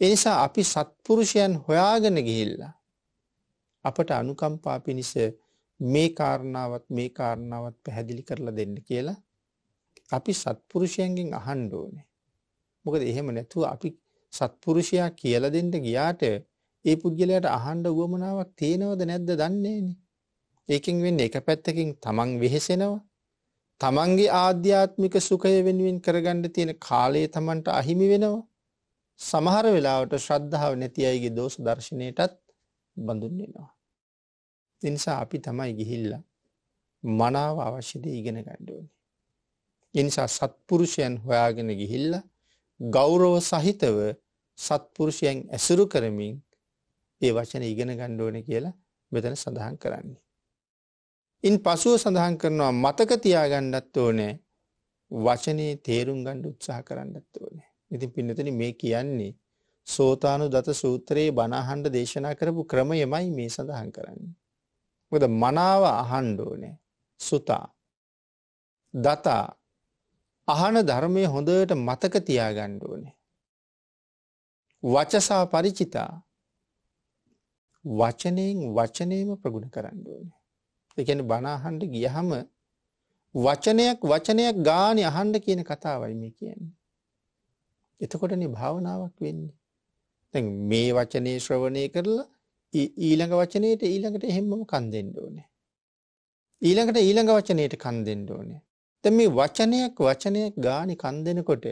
එනිසා අපි සත්පුරුෂයන් හොයාගෙන ගිහිල්ලා අපට අනුකම්පා පිණිස මේ කාරණාවත් මේ කාරණාවත් පැහැදිලි කරලා දෙන්න කියලා අපි සත්පුරුෂයන්ගෙන් අහන්න ඕනේ. මොකද එහෙම නැතුව අපි සත්පුරුෂයා කියලා දෙන්න ගියාට ඒ පුද්ගලයාට අහන්න උවමනාවක් තියෙනවද නැද්ද දන්නේ නෑ. ඒකෙන් වෙන්නේ එක පැත්තකින් තමන් වෙහෙසෙනවා. තමන්ගේ ආධ්‍යාත්මික සුඛය වෙනුවෙන් කරගන්න තියෙන කාලය තමන්ට අහිමි වෙනවා. සමහර වෙලාවට ශ්‍රද්ධාව නැති අයගේ දෝෂ දර්ශනයටත් බඳුන් වෙනවා. එනිසා අපි තමයි ගිහිල්ලා මනාව අවශ්‍යද ඉගෙන ගණ්ඩෝනි. එනිසා සත්පුරුෂයන් හොයාගෙන ගිහිල්ල ගෞරව සහිතව සත්පුරුෂයන් ඇසුරු කරමින් ඒ වචන ඉගෙන ගණ්ඩෝන කියලා මෙතන සඳහන් කරන්නේ. ඉන් පසුව සඳහන් කරනවා මතක තියාගණ්ඩත් ඕනෑ වචනයේ තේරුම් ගණ්ඩ උත්සාහ කරන්නත් ඕනෑ. ඉතින් පින්නතන මේ කියන්නේ සෝතානු දත සූත්‍රයේ බණහන්ඩ දේශනා කරපු ක්‍රමයමයි මේ සඳහන් කරන්නේ. මොකද මනාව අහන්ඩ ඕනේ සුතා දතා අහන ධර්මය හොඳට මතක තියාගණ්ඩ ඕනේ. වචසා පරිචිතා වචනයෙන් වචනයම ප්‍රගුණ කරන්න ඕනේ. එකන බනාහන්ඩ ගියහම වචනයක් වචනයක් ගානය අහන්ඩ කියන කතාවයි මේ කියන්නේ. එතකොටන භාවනාවක් වෙන්නේ. මේ වචනය ශ්‍රවණය කරලා ඊළඟ වචනේට ඊළඟට එහෙම්මම කන් දෙන්න ඕනේ. ඊළඟට ඊළඟ වචනේට කන් දෙන්න ඕනේ. දැන් මේ වචනයක් වචනයක් ගානේ කන් දෙනකොට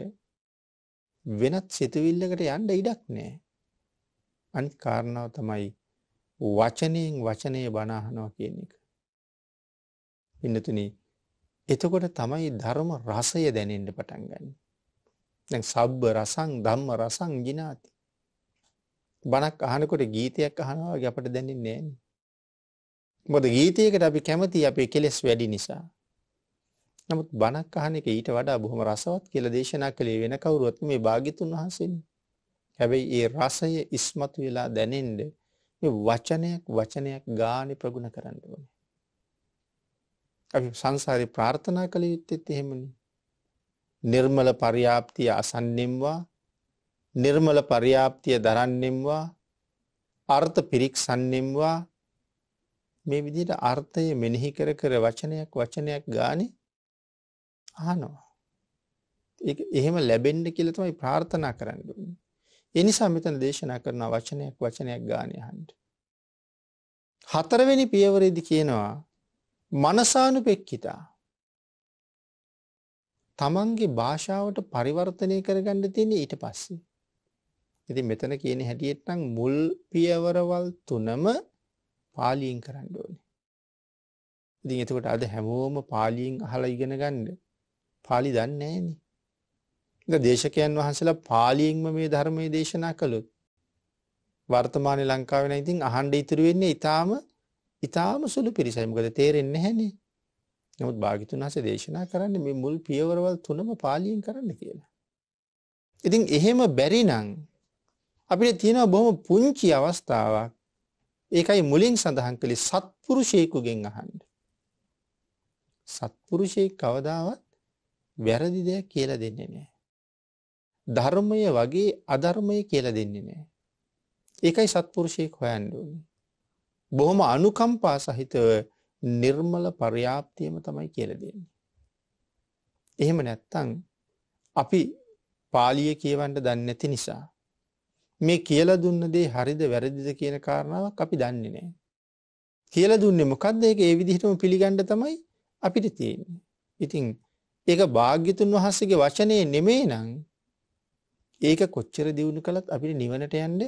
වෙනත් සිතුවිල්ලකට යන්න ඉඩක් නැහැ. අනිත් කාරණාව තමයි වචනයෙන් වචනේ බණ අහනවා කියන එක. ඉන්නතුනි එතකොට තමයි ධර්ම රසය දැනෙන්න පටන් ගන්න. දැන් සබ්බ රසං ධම්ම රසං ජිනාති. බණක් අහනකොට ගීතයක් අහනවා වගේ අපට දැනෙන්නේ නැහැ. මොකද ගීතයකට අපි කැමති අපේ කෙලෙස් වැඩි නිසා. නමුත් බණක් අහන එක ඊට වඩා බොහොම රසවත් කියලා දේශනා කළේ වෙන කවුරුවත් මේ භාග්‍යතුන් වහන්සේනේ. හැබැයි ඒ රසය ඉස්මතු වෙලා දැනෙන්න මේ වචනයක් වචනයක් ගානේ ප්‍රගුණ කරන්න ඕනේ. අපි සංසාරේ ප්‍රාර්ථනා කළ යුත්තේත් එහෙමනේ. නිර්මල පරියාප්තිය අසන්නෙම්වා නිර්මල පරියාප්තිය දරන්නෙම්වා අර්ථ පිරික්සන්නෙම්වා මේ විදිට අර්ථය මෙනෙහි කර කර වචනයක් වචනයක් ගානි අහනවා. එහෙම ලැබෙන්ඩ කියලතුමයි ප්‍රාර්ථනා කරන්නඩුන්න. එනිසා මෙතන දේශනා කරන වචනයක් වචනයක් ගානයහන්ට. හතරවෙනි පියවරේදි කියනවා මනසානු පෙක්කිතා. තමන්ගේ භාෂාවට පරිවර්තනය කරගණ්ඩ තියෙන ඊට පස්සේ. ඉතින් මෙතන කියන හැටියට නම් මුල් පියවරවල් තුනම පාලියෙන් කරන්න ඕනේ. ඉතින් එතකොට අද හැමෝම පාලියෙන් අහලා ඉගෙන ගන්න. පාලි දන්නේ නැහෙනේ. ඉතින් දේශකයන් වහන්සේලා පාලියෙන්ම මේ ධර්මයේ දේශනා කළොත් වර්තමානයේ ලංකාවේ නම් ඉතින් අහන්න ඉතුරු වෙන්නේ ඊටාම ඊටාම සුළු පිරිසයි. මොකද තේරෙන්නේ නැහෙනේ. නමුත් භාග්‍යතුන් හසේ දේශනා කරන්නේ මේ මුල් පියවරවල් තුනම පාලියෙන් කරන්න කියලා. ඉතින් එහෙම බැරි නම් අපිට තියෙනවා බොහොම පුංචි අවස්ථාවක්. ඒකයි මුලින් සඳහන් කළේ සත්පුරුෂයෙකුගෙන් අහන්න. සත්පුරුෂයෙක් කවදාවත් වැරදි දෙයක් කියලා දෙන්නේ නෑ. ධර්මය වගේ අධර්මය කියලා දෙන්නේ නෑ. ඒකයි සත්පුරුෂයෙක් හොයන්න ඕනේ. බොහොම අනුකම්පා සහිතව නිර්මල පර්යාප්තියම තමයි කියලා දෙන්නේ. එහෙම නැත්තම් අපි පාලිය කියවන්න දන්නේ නැති නිසා මේ කියලා දුන්න දේ හරිද වැරදිද කියන කාරණාවක් අපි දන්නේ නෑ. කියල දුන්නේ මොකක්ද ඒක ඒ විදිහටම පිළිගණ්ඩ තමයි අපිට තියෙන්නේ. ඉතිං ඒක භාග්‍යතුන් වහන්සගේ වචනය නෙමේ නං ඒක කොච්චර දියුණු කළත් අපිට නිවනට යන්ඩ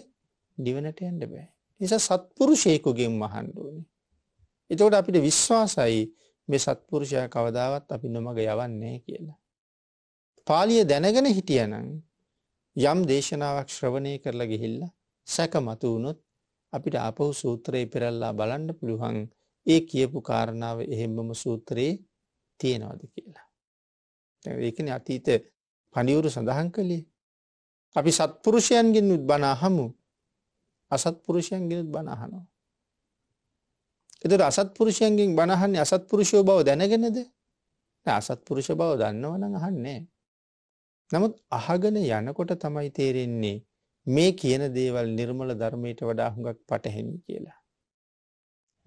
නිවනට යන්ඩ බෑ. නිසා සත්පුරුෂයකුගෙන් මහන්ඩුවනි. එතකොට අපිට විශ්වාසයි මේ සත්පුරුෂය කවදාවත් අපි නොමග යවන්නේ කියලා. පාලිය දැනගෙන හිටියනං යම් දේශනාවක් ශ්‍රවණය කරලා ගිහිල්ල සැක මතු වුණොත් අපිට අපහු සූත්‍රයේ පෙරල්ලා බලන්න පුළුවන් ඒ කියපු කාරණාව එහෙම්බම සූත්‍රයේ තියෙනවාද කියලා. ඒකන අතීත පනිවුරු සඳහන් කළේ. අපි සත්පුරුෂයන්ගෙන් උත් බනාහමු අසත්පුරුෂයන්ගෙනුත් බණහනවා. එතුට අසත්පුරුෂයන්ගෙන් බණහන්නේ අසත්පුරුෂය බව දැනගෙනද අසත්පුරුෂ බව දන්නවන අහන්නේ. නමුත් අහගෙන යනකොට තමයි තේරෙන්නේ මේ කියන දේවල් නිර්මල ධර්මයට වඩා හුඟක් පටහැමි කියලා.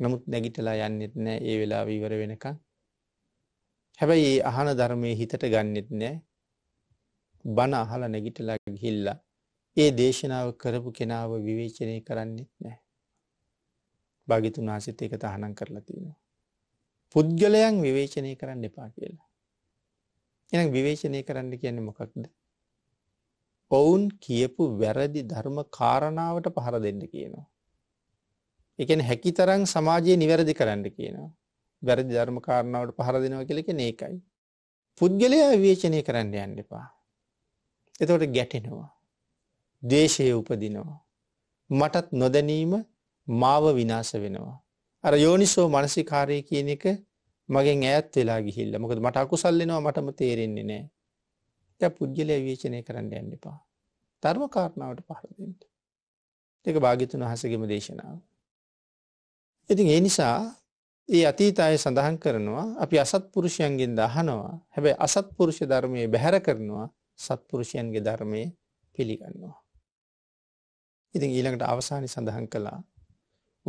නමුත් නැගිටලා යන්නෙත් නෑ ඒ වෙලා වීවර වෙනකං. හැබැයි ඒ අහන ධර්මය හිතට ගන්නෙත් නෑ බණ අහල නැගිටලා ගිහිල්ලා ඒ දේශනාව කරපු කෙනාව විවේචනය කරන්නෙත් නෑ. භාගිතුන් වහසිත එක තහනම් කරලා තියෙනවා. පුද්ගලයන් විවේචනය කරන්න එපා කියලා. එහෙනම් විවේචනය කරන්න කියන්නේ මොකක්ද? ඔවුන් කියපු වැරදි ධර්ම කාරණාවට පහර දෙන්න කියනවා. ඒ කියන්නේ හැකිතරම් සමාජයේ නිවැරදි කරන්න කියනවා. වැරදි ධර්ම කාරණාවට පහර දෙනවා කියලා කියන්නේ ඒකයි. පුද්ගලයා විවේචනය කරන්න යන්න එපා. එතකොට ගැටෙනවා. දේශයේ උපදිනවා. මටත් නොදැනීම මාව විනාශ වෙනවා. අර යෝනිසෝ මානසිකාරය කියන එක මගෙන් ඈත් වෙලා ගිහිල්ලා මොකද මට අකුසල් වෙනවා මටම තේරෙන්නේ නැහැ. දැන් පුද්ගලයා විවේචනය කරන්න යන්න එපා. ධර්ම කාරණාවට පහර දෙන්න. ඒක භාග්‍යතුන් වහන්සේගේම දේශනාව. ඉතින් ඒ නිසා ඒ අතීත අය සඳහන් කරනවා අපි අසත්පුරුෂයන්ගෙන් දහනවා හැබැයි අසත්පුරුෂ ධර්මයේ බැහැර කරනවා සත්පුරුෂයන්ගේ ධර්මය පිළිගන්නවා. ඉතින් ඊළඟට අවසානි සඳහන් කළා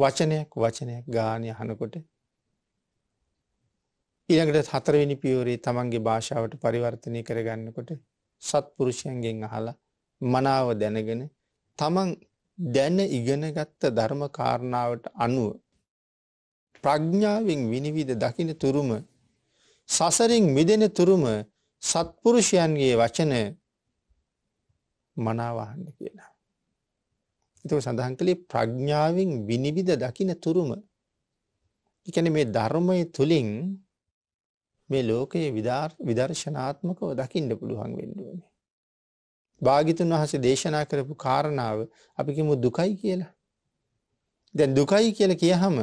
වචනයක් වචනයක් ගානය හනකොට ඊළඟට හතරවෙනි පියවරේ තමන්ගේ භාෂාවට පරිවර්තනය කරගන්නකොට සත්පුරුෂයන්ගෙන් අහලා මනාව දැනගෙන තමන් දැන ඉගෙනගත්ත ධර්ම කාරණාවට අනුව ප්‍රඥාවෙන් විනිවිද දකින තුරුම සසරින් මිදෙන තුරුම සත්පුරුෂයන්ගේ වචන මනාවහන්න කියලා. එතුව සඳහන් කළේ ප්‍රඥාවෙන් විනිවිද දකින තුරුම එකන මේ ධර්මය තුළින් මේ ලෝකයේ විදර්ශනාත්මකව දකිින්ඩ පුළුවන් වෙන්ඩුවනේ. භාගිතුන් වහසේ දේශනා කරපු කාරණාව අපිකිමු දුකයි කියලා. දැන් දුකයි කියල කියහම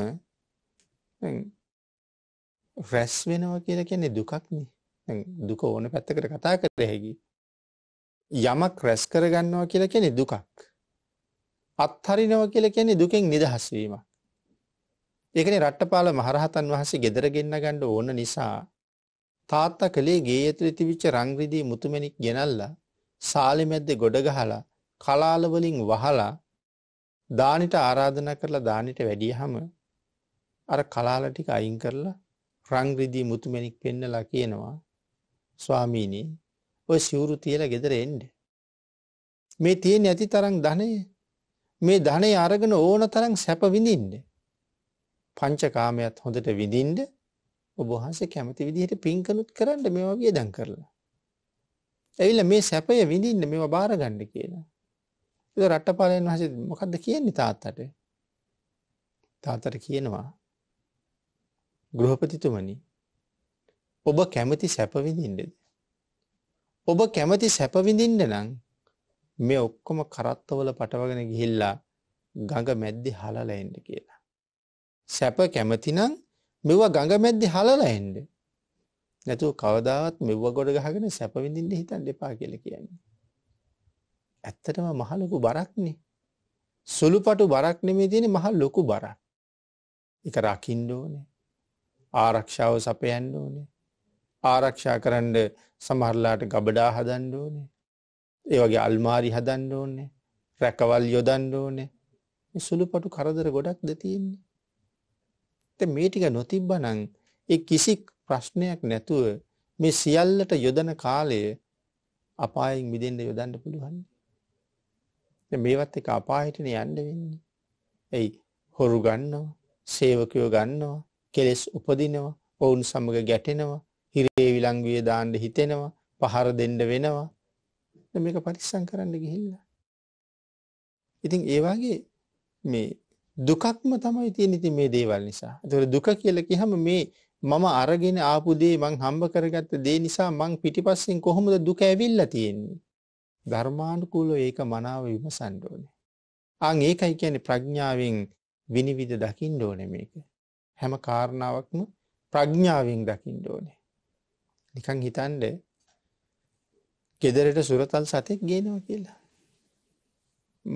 රැස් වෙනවා කියල කියන්නේ දුකක්නේ දුක ඕන පැත්තකට කතා කර හැකි. යමක් රැස් කරගන්නවා කියලා කෙනෙ දුකක්. අත්හරිනව කියල කියන්නේ දුකෙන් නිදහස්වීම. ඒකන රට්ටපාල මහරහතන් වහසේ ගෙදරගෙන්න්න ගණ්ඩ ඕන නිසා තාත්තා කළේ ගේ ඇතුළෙ තිබිච්ච රංග්‍රිදී මුතුමැණික් ගෙනල්ලා සාලෙමැද්ද ගොඩ ගහලා කලාල වලින් වහලා දානිට ආරාධනා කරලා දානිට වැඩියහම අර කලාල ටික අයින් කරලා රංග්‍රිදී මුතුමැණික් පෙන්නලා කියනවා ස්වාමීනි ඔය සිවුරු තියලා ගෙදර එන්න මේ තියෙන ඇති තරම් ධනය මේ ධනය අරගෙන ඕන තරම් සැප විඳින්න පංචකාමයත් හොඳට විඳින්ඩ ඔබ වහන්සේ කැමති විදිහට පින්කනුත් කරන්න මේවා වියදම් කරලා. ඇවිල්ලා මේ සැපය විඳින්න මේවා බාර ගන්න කියලා. ඒක රටපාලයන් වහන්සේ මොකද්ද කියන්නේ තාත්තට? තාත්තට කියනවා ගෘහපතිතුමනි ඔබ කැමති සැප විඳින්නද? ඔබ කැමති සැප විඳින්න නම් මේ ඔක්කොම කරත්තවල පටවගෙන ගිහිල්ලා ගඟ මැද්දි හලලා එන්න කියලා. සැප කැමති නම් මෙව ගඟ මැද්දේ හලලා එන්න. නැතුව කවදාවත් මෙව ගොඩ ගහගෙන සැප විඳින්න හිතන්න එපා කියලා කියන්නේ. ඇත්තටම මහ ලොකු බරක්නේ. සුළුපටු බරක් නෙමෙයි තියෙන්නේ මහ ලොකු බරක්. ඒක රකින්න ඕනේ. ආරක්ෂාව සපයන්න ඕනේ. ආරක්ෂා කරන්න සමහරලාට ගබඩා හදන්න ඕනේ. ඒ වගේ අල්මාරි හදන්න ඕනේ. රැකවල් යොදන්න ඕනේ. සුළුපටු කරදර ගොඩක් ද තියෙන්නේ. දැන් මේ ටික නොතිබ්බනම් ඒ කිසි ප්‍රශ්නයක් නැතුව මේ සියල්ලට යොදන කාලය අපායෙන් මිදෙන්න යොදන්න පුළුවන්. දැන් මේවත් එක අපායටනේ යන්න වෙන්නේ. එයි හොරු ගන්නවා, සේවකයෝ ගන්නවා, කෙලෙස් උපදිනවා, ඔවුන් සමග ගැටෙනවා, හිරේ විලංගුවේ දාන්න හිතෙනවා, පහර දෙන්න වෙනවා. මේක පරිස්සම් කරන්න ගිහිල්ලා. ඉතින් ඒ වගේ මේ දුකක්ම තමයි තියෙන ඉතින් මේ දේවල් නිසා. ඒතකොට දුක කියලා කියහම මේ මම අරගෙන ආපු දේ මං හම්බ කරගත්ත දේ නිසා මං පිටිපස්සෙන් කොහොමද දුක ඇවිල්ලා තියෙන්නේ? ධර්මානුකූලව ඒක මනාව විමසන්න ඕනේ. ආන් ඒකයි කියන්නේ ප්‍රඥාවෙන් විනිවිද දකින්න ඕනේ මේක. හැම කාරණාවක්ම ප්‍රඥාවෙන් දකින්න ඕනේ. නිකන් හිතන්නේ ගෙදරට සුරතල් සතෙක් ගේනවා කියලා.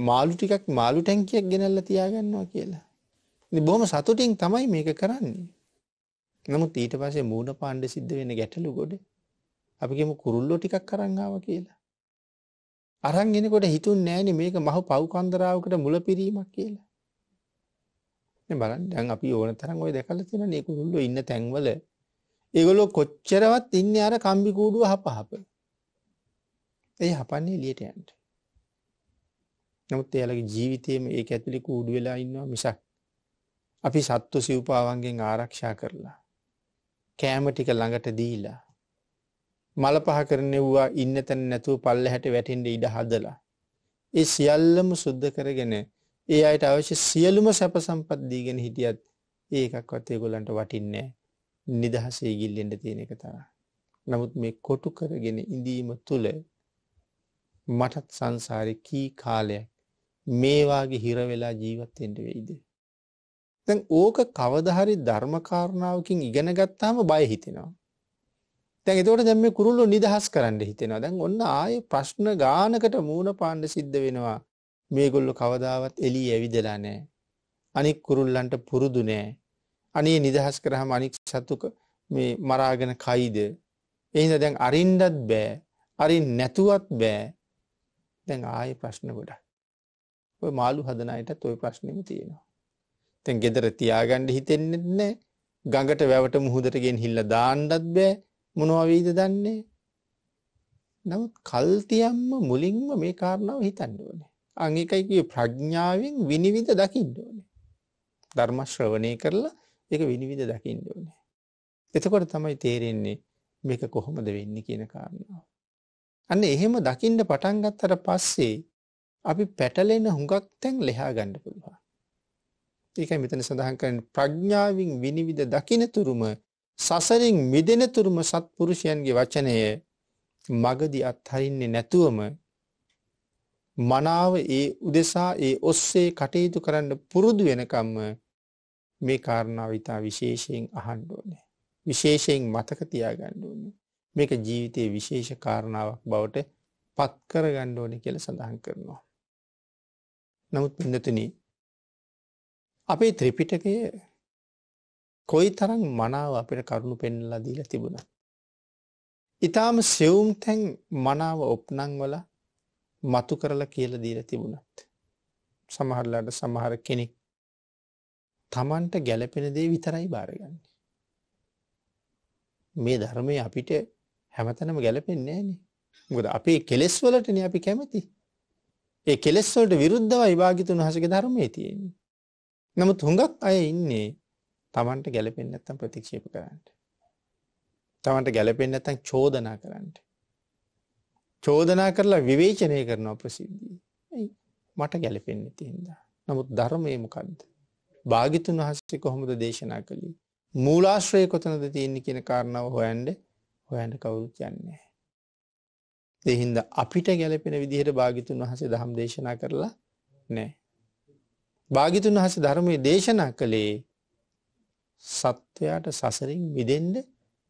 මාළු ටිකක් මාළු ටැංකියක් ගෙනල්ලා තියාගන්නවා කියලා. ඉතින් බොහොම සතුටින් තමයි මේක කරන්නේ. නමුත් ඊට පස්සේ මූණ පාණ්ඩ සිද්ධ වෙන ගැටලු ගොඩ අපි කියමු කුරුල්ලෝ ටිකක් අරන් ආවා කියලා. අරන් එනකොට හිතුන්නේ නෑනේ මේක මහ පව් කන්දරාවකට මුල පිරීමක් කියලා. නේ බලන්න දැන් අපි ඕන තරම් ওই දැකලා තියෙනවා නේ කුරුල්ලෝ ඉන්න තැන්වල ඒගොල්ලෝ කොච්චරවත් ඉන්නේ අර කම්බි කූඩුව හපහප. ඒ හපන්නේ එළියට යන්නේ. නමුත් එයාලගේ ජීවිතයේම ඒක ඇතුලේ කූඩු වෙලා ඉන්නවා මිසක් අපි සත්තු සිව්පාවන්ගෙන් ආරක්ෂා කරලා කෑම ටික ළඟට දීලා මල පහ කරනෙව්වා ඉන්න තැන නැතුව පල්ලෙහැට වැටෙන්න ඉඩ හදලා ඒ සියල්ලම සුද්ධ කරගෙන ඒ අයට අවශ්‍ය සියලුම සැප සම්පත් දීගෙන හිටියත් ඒකක්වත් ඒගොල්ලන්ට වටින්නේ නිදහසේ ගිල්ලෙන්ට තියෙන එක තමයි. නමුත් මේ කොටු කරගෙන ඉඳීම තුල මටත් සංසාරේ කී කාලයක් මේ වාගේ හිර වෙලා ජීවත් වෙන්න වෙයිද? දැන් ඕක කවදා හරි ධර්ම කාරණාවකින් ඉගෙන ගත්තාම බය හිතෙනවා. දැන් එතකොට දැන් මේ කුරුල්ලෝ නිදහස් කරන්න හිතෙනවා. දැන් ඔන්න ආයේ ප්‍රශ්න ගානකට මූණ පාන්න සිද්ධ වෙනවා. මේගොල්ලෝ කවදාවත් එළිය ඇවිදලා නැහැ. අනික් කුරුල්ලන්ට පුරුදු නැහැ. අනේ නිදහස් කරාම අනික් සතුක මේ මරාගෙන කයිද. එහෙනම් දැන් අරින්නත් බෑ. අරින් නැතුවත් බෑ. දැන් ආයේ ප්‍රශ්න ගොඩක්. ඔය මාළු හදන අයටත් ওই ප්‍රශ්නෙම තියෙනවා. දැන් gedara තියාගන්න හිතෙන්නේ නැහැ. ගඟට වැවට මුහුදට ගෙනහිල්ලා දාන්නත් බෑ. මොනවා වෙයිද දන්නේ. නමුත් කල්තියම්ම මුලින්ම මේ කාරණාව හිතන්න ඕනේ. අන් එකයි කියේ ප්‍රඥාවෙන් විනිවිද දකින්න ඕනේ. ධර්ම ශ්‍රවණය කරලා ඒක විනිවිද දකින්න ඕනේ. එතකොට තමයි තේරෙන්නේ මේක කොහොමද වෙන්නේ කියන කාරණාව. අන්න එහෙම දකින්න පටන් ගත්තට පස්සේ අපි පැටලෙන හුඟක් තැන් ලෙහා ගණ්ඩ පුළුවන්. ඒකයි මෙතන සඳහන්කරන ප්‍රඥ්ඥාවින් විනිවිධ දකින තුරුම සසරින් මිදෙන තුරුම සත්පුරුෂයන්ගේ වචනය මගදි අත්හරින්නේ නැතුවම මනාව ඒ උදෙසා ඒ ඔස්සේ කටයුතු කරන්න පුරුදු වෙනකම්ම මේ කාරණාව ඉතා විශේෂයෙන් අහන්ඩුවනේ. විශේෂයෙන් මතක තියාගණ්ඩුවන. මේක ජීවිතයේ විශේෂ කාරණාවක් බවට පත්කර ගණ්ඩෝනි කියල සඳහන් කරනවා. නමුත් පිඳතුනි අපේ ත්‍රිපිටකය කොයි තරන් මනාව අපට කරුණු පෙන්නලා දීලා තිබුණ. ඉතාම සෙවුම් තැන් මනාව ඔප්නංවල මතු කරලා කියල දීල තිබුණත්. සමහරලාට සමහර කෙනෙක් තමන්ට ගැලපෙන දේ විතරයි භාරගන්නේ. මේ ධර්මය අපිට හැමතනම ගැලපෙන්නේ නෑනේ ගොද අපේ කෙලෙස් වලටන අපි කැමති ඒ කෙලෙස් වලට විරුද්ධවයි භාග්‍යතුන් වහන්සේගේ ධර්මයේ තියෙන්නේ. නමුත් හුඟක් අය ඉන්නේ Tamanට ගැළපෙන්නේ නැත්තම් ප්‍රතික්ෂේප කරන්න. Tamanට ගැළපෙන්නේ නැත්තම් චෝදනා කරන්න. චෝදනා කරලා විවේචනය කරනවා ප්‍රසිද්ධිය. මට ගැලපෙන්නේ තියෙනවා. නමුත් ධර්මයේ මොකද්ද? භාග්‍යතුන් වහන්සේ කොහොමද දේශනා කළේ? මූලාශ්‍රය කොතනද තියෙන්නේ කියන කාරණාව හොයන්න හොයන්න කවුරුත් යන්නේ නැහැ. ඒ හින්දා අපිට ගැළපෙන විදිහට භාග්‍යතුන් වහන්සේ ධම් දේශනා කරලා නැහැ. භාග්‍යතුන් වහන්සේ ධර්මයේ දේශනා කළේ සත්වයාට සසරින් මිදෙන්න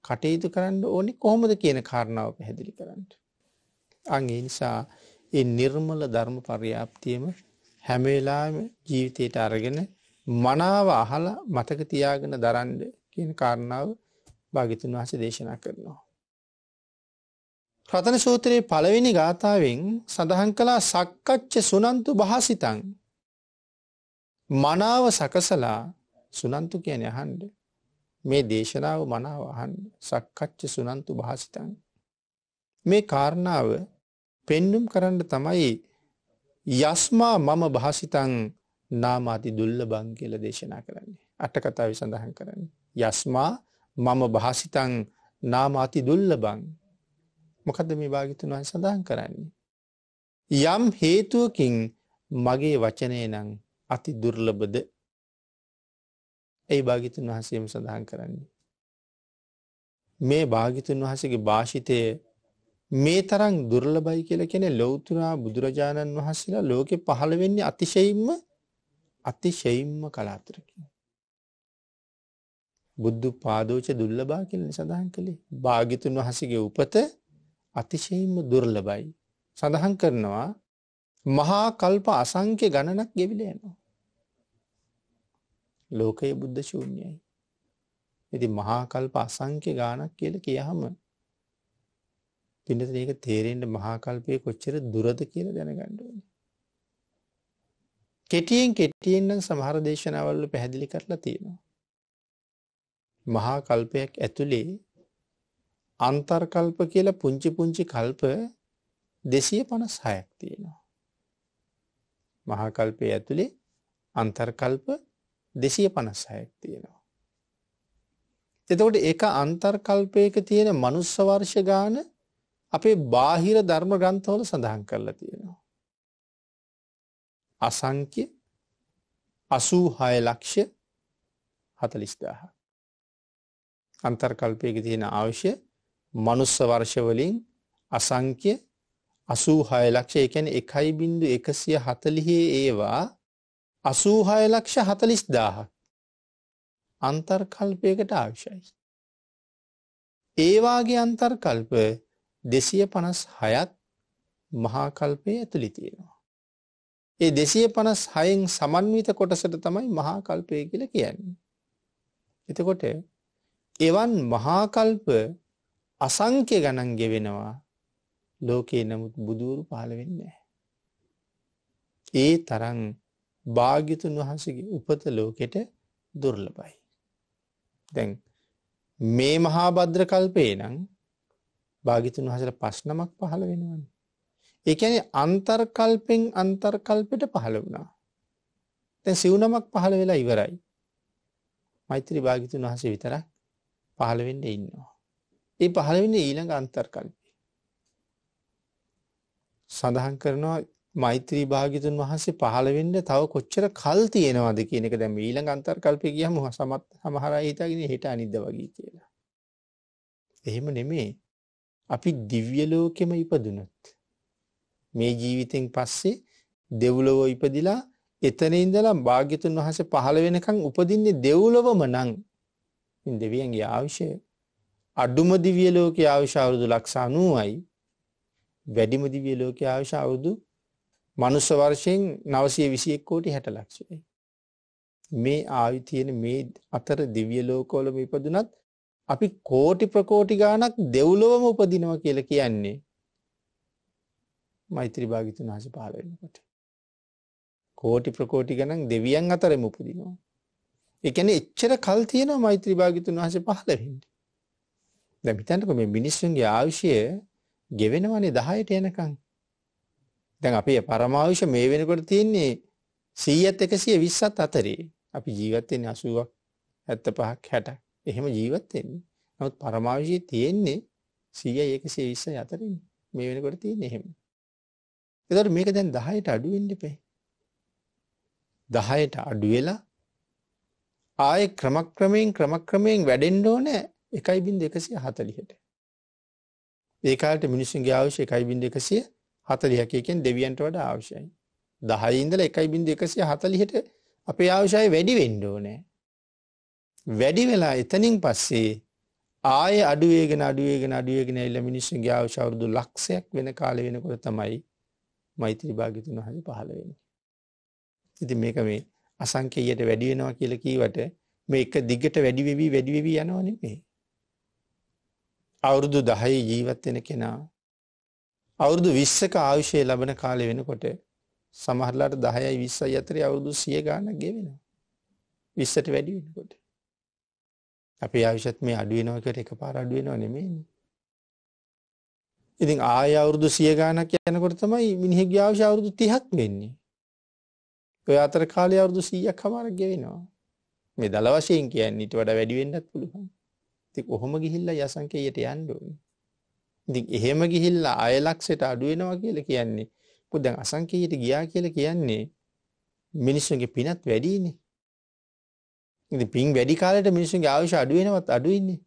කටයුතු කරන්න ඕනේ කොහොමද කියන කාරණාව පැහැදිලි කරන්න. අන් ඒ නිසා ඒ නිර්මල ධර්ම පරියාප්තියම හැම වෙලාවෙම ජීවිතයට අරගෙන මනාව අහලා මතක තියාගෙන දරන්න කියන කාරණාව භාග්‍යතුන් වහන්සේ දේශනා කරනවා. ප්‍රථන සූත්‍රයේ පළවෙනි ගාථාවෙන් සඳහන් කළා සක්කච්ච සුනන්තු භාසිතං මනාව සකසලා සුනන්තු කියන අහන්ඩ මේ දේශනාව මනාව අහන් සක්කච්ච සුනන්තු භාසිතන් මේ කාරණාව පෙන්නුම් කරන්න තමයි යස්මා මම භාසිතං නාමාති දුල්ල බං කියල දේශනා කරන්නේ අටකතාව සඳහන් කරන්න යස්මා මම භාසිතං නාමාති දුල්ල බං මොකද මේ භාගිතුන් වහන් සඳහන් කරන්නේ. යම් හේතුවකින් මගේ වචනය නං අති දුර්ලබද ඒ භාගිතුන් වහසේම සඳහන් කරන්නේ. මේ භාගිතුන් වහසගේ භාෂිතය මේ තරං දුර්ලබයි කියල කෙනෙ ලොවතුරා බුදුරජාණන් වහසලා ලෝකෙ පහළවෙන්නේ අතිශයිම්ම අතිශයිම්ම කලාතරකින්. බුද්ධ පාදෝච දුල්ලබා කියලන සඳහන් කළේ භාගිතුන් වහසගේ උපත අතිශයින්ම දුර්ලබයි. සඳහන් කරනවා මහා කල්ප අසංක්‍ය ගණනක් ගෙවිල යනවා. ලෝකයේ බුද්ධ ශූන්‍යයි. ඇති මහා කල්ප අසංක්‍ය ගානක් කියල කියහම පිනත ඒක තේරෙන්ට මහාකල්පය කොච්චර දුරද කියල දැනගණ්ඩුවන. කෙටියෙන් කෙටියෙන්න්න සමහර දේශනවල්ල පැහැදිලි කරලා තියෙනවා. මහාකල්පයක් ඇතුළේ අන්තර්කල්ප කියලා පුංචි පුංචි කල්ප දෙසිය පනස් හයක් තියෙනවා. මහාකල්පය ඇතුළේ අන්තර්කල්ප දෙසිය පනස් හයක් තියෙනවා. එතකොට එක අන්තර්කල්පයක තියෙන මනුස්සවර්ෂ ගාන අපේ බාහිර ධර්ම ග්‍රන්ථවල සඳහන් කරලා තියෙනවා. අසංක්‍ය අසූ හය ලක්ෂ හතලිස්දාහ. අන්තර්කල්පයක තියෙන අවශ්‍ය මනුස්ස වර්ෂවලින් අසංක්‍ය අසූහය ලක්ෂ එකැන එකයි බින්දු එකසිය හතලිහේ ඒවා අසූහය ලක්ෂ හතලිස් දාහක් අන්තර්කල්පයකට ආවිශයි. ඒවාගේ අන්තර්කල්ප දෙසිය පනස් හයත් මහාකල්පය ඇතුළි තියෙනවා. ඒ දෙසිය පනස් හයෙන් සමන්විත කොටසට තමයි මහාකල්පය කියල කියන්නේ. එතකොට එවන් මහාකල්ප අසංක්‍ය ගණන් ගෙවෙනවා ලෝකයේ නමුත් බුදුවරු පහළවෙන්න. ඒ තරන් භාගිතුන් වහන්සගේ උපත ලෝකෙට දුර්ලබයි. දැන් මේ මහා බද්‍ර කල්පේ නම් භාගිතුන් වහසට පශ්නමක් පහළ වෙනවන්න. එකන අන්තර්කල්පෙන් අන්තර්කල්පෙට පහළ වුණා. තැ සිව්නමක් පහළ වෙලා ඉවරයි. මෛත්‍රී භාගිතුන් වහස විතර පහළවෙඩ ඉන්නවා. ඒ පහළවෙන්නේ ඊළඟ අන්තර්කල්පය. සඳහන් කරනවා මෛත්‍රී භාගිතුන් වහන්සේ පහළවෙන්න තව කොච්චර කල් තියෙනවාද කියන එක දැම ඊළඟ අන්තර්කල්පය ගියම සමත් සමහර හිතාගෙන හෙට අනිද්ද වගේ කියලා. එහෙම නෙමේ අපි දිව්‍යලෝකෙම ඉපදුනොත්. මේ ජීවිතෙන් පස්සේ දෙව්ලොව ඉපදිලා එතන ඉඳලා භාග්‍යතුන් වහස පහළ වෙනකං උපදින්නේ දෙව්ලොවම නං දෙවියන්ගේ ආවිශය අඩුම දිවිය ලෝකයේ ආයුෂ අවුරුදු ලක්ෂ 90යි වැඩිම දිවිය ලෝකයේ ආයුෂ අවුරුදු මනුස්ස වර්ෂයෙන් 921 කෝටි 60 ලක්ෂයයි. මේ ආයු තියෙන මේ අතර දිව්‍ය ලෝකවලම ඉපදුනත් අපි කෝටි ප්‍රකෝටි ගාණක් දෙව්ලොවම උපදිනවා කියලා කියන්නේ මෛත්‍රී භාගිතුන් වහන්සේ පහළ වෙනකොට. කෝටි ප්‍රකෝටි ගණන් දෙවියන් අතරෙම උපදිනවා. ඒ කියන්නේ එච්චර කල් තියෙනවා මෛත්‍රී භාගිතුන් වහන්සේ පහළ වෙන්න. දැන් හිතන්නකෝ මේ මිනිස්සුන්ගේ ආයුෂය ගෙවෙනවනේ 10ට යනකම්. දැන් අපේ පරමායුෂ මේ වෙනකොට තියෙන්නේ 100ත් 120ත් අතරේ. අපි ජීවත් වෙන්නේ 80ක් 75ක් 60ක්. එහෙම ජීවත් වෙන්නේ. නමුත් පරමායුෂය තියෙන්නේ 100යි 120යි අතරේ. මේ වෙනකොට තියෙන්නේ එහෙම. ඒතර මේක දැන් 10ට අඩු වෙන්න ඉපේ. 10ට අඩු වෙලා ආයේ ක්‍රමක්‍රමයෙන් ක්‍රමක්‍රමයෙන් වැඩෙන්න ඕනේ එකයි බින්ද එකසිය හතලිහට. ඒකාට මිනිසුන්ගේ අවශ්‍ය එකයි බින්ද එකසිය හතලිහකයකෙන් දෙවියන්ට වඩ අවශ්‍යයි. දහයිඉදල එකයි බින්ද එකසිය හතලිහට අපේ අවශ්‍යය වැඩි වෙන්ඩෝ නෑ. වැඩි වෙලා එතනින් පස්සේ ආය අඩුවේගෙන අඩුවේගෙන අඩුවගෙන එල්ල මිනිස්සුන්ගේ අවශවරුදු ලක්ෂයක් වෙන කාල වෙනකොට තමයි මෛත්‍රී භාගිතුන් හරි පහළවෙෙන. ඉති මේක මේ අසංකයට වැඩිවෙනවා කියලකීවට මේ එක දිගට වැඩිවෙවී වැඩිවෙවී යනවනෙ මේ. අවුරුදු දහයි ජීවත්වෙන කෙනා අවුරුදු විශ්සක ආවිශය ලබන කාලය වෙනකොට සමහරලාට දහයයි විස්සයි අතරේ අවුරුදු සිය ගානක් ගෙවෙන විස්සට වැඩි වෙනකොට අපේ ආවිශත් මේ අඩුවනෝකට එක පාර අඩුවෙනව නෙමේනි ඉතින් ආය අවුරුදු සිය ගානක් යනකොට තමයි මිනිහෙක් ආවශ අවුරුදු තිහක් වෙන්නේ ඔය අතර කාලය අවුරුදු සීයක් හමාරක් ගෙවෙනවා මේ දළ වශයෙන් කියන්න ඊට වඩ වැඩිවෙන්නත් පුළුවන් ති ඔහොම ගිහිල්ලා යසංකයට යන්ඩ ඕනි. ඉති එහෙම ගිහිල්ලා අයලක්ෂයට අඩුවෙනවා කියල කියන්නේ පු දැන් අසංකයට ගියා කියල කියන්නේ මිනිස්සුන්ගේ පිනත් වැඩීනේ. ඉති පින් වැඩි කාලට මිනිසුන්ගේ ආවශ අඩුවෙනවත් අඩුවන්නේ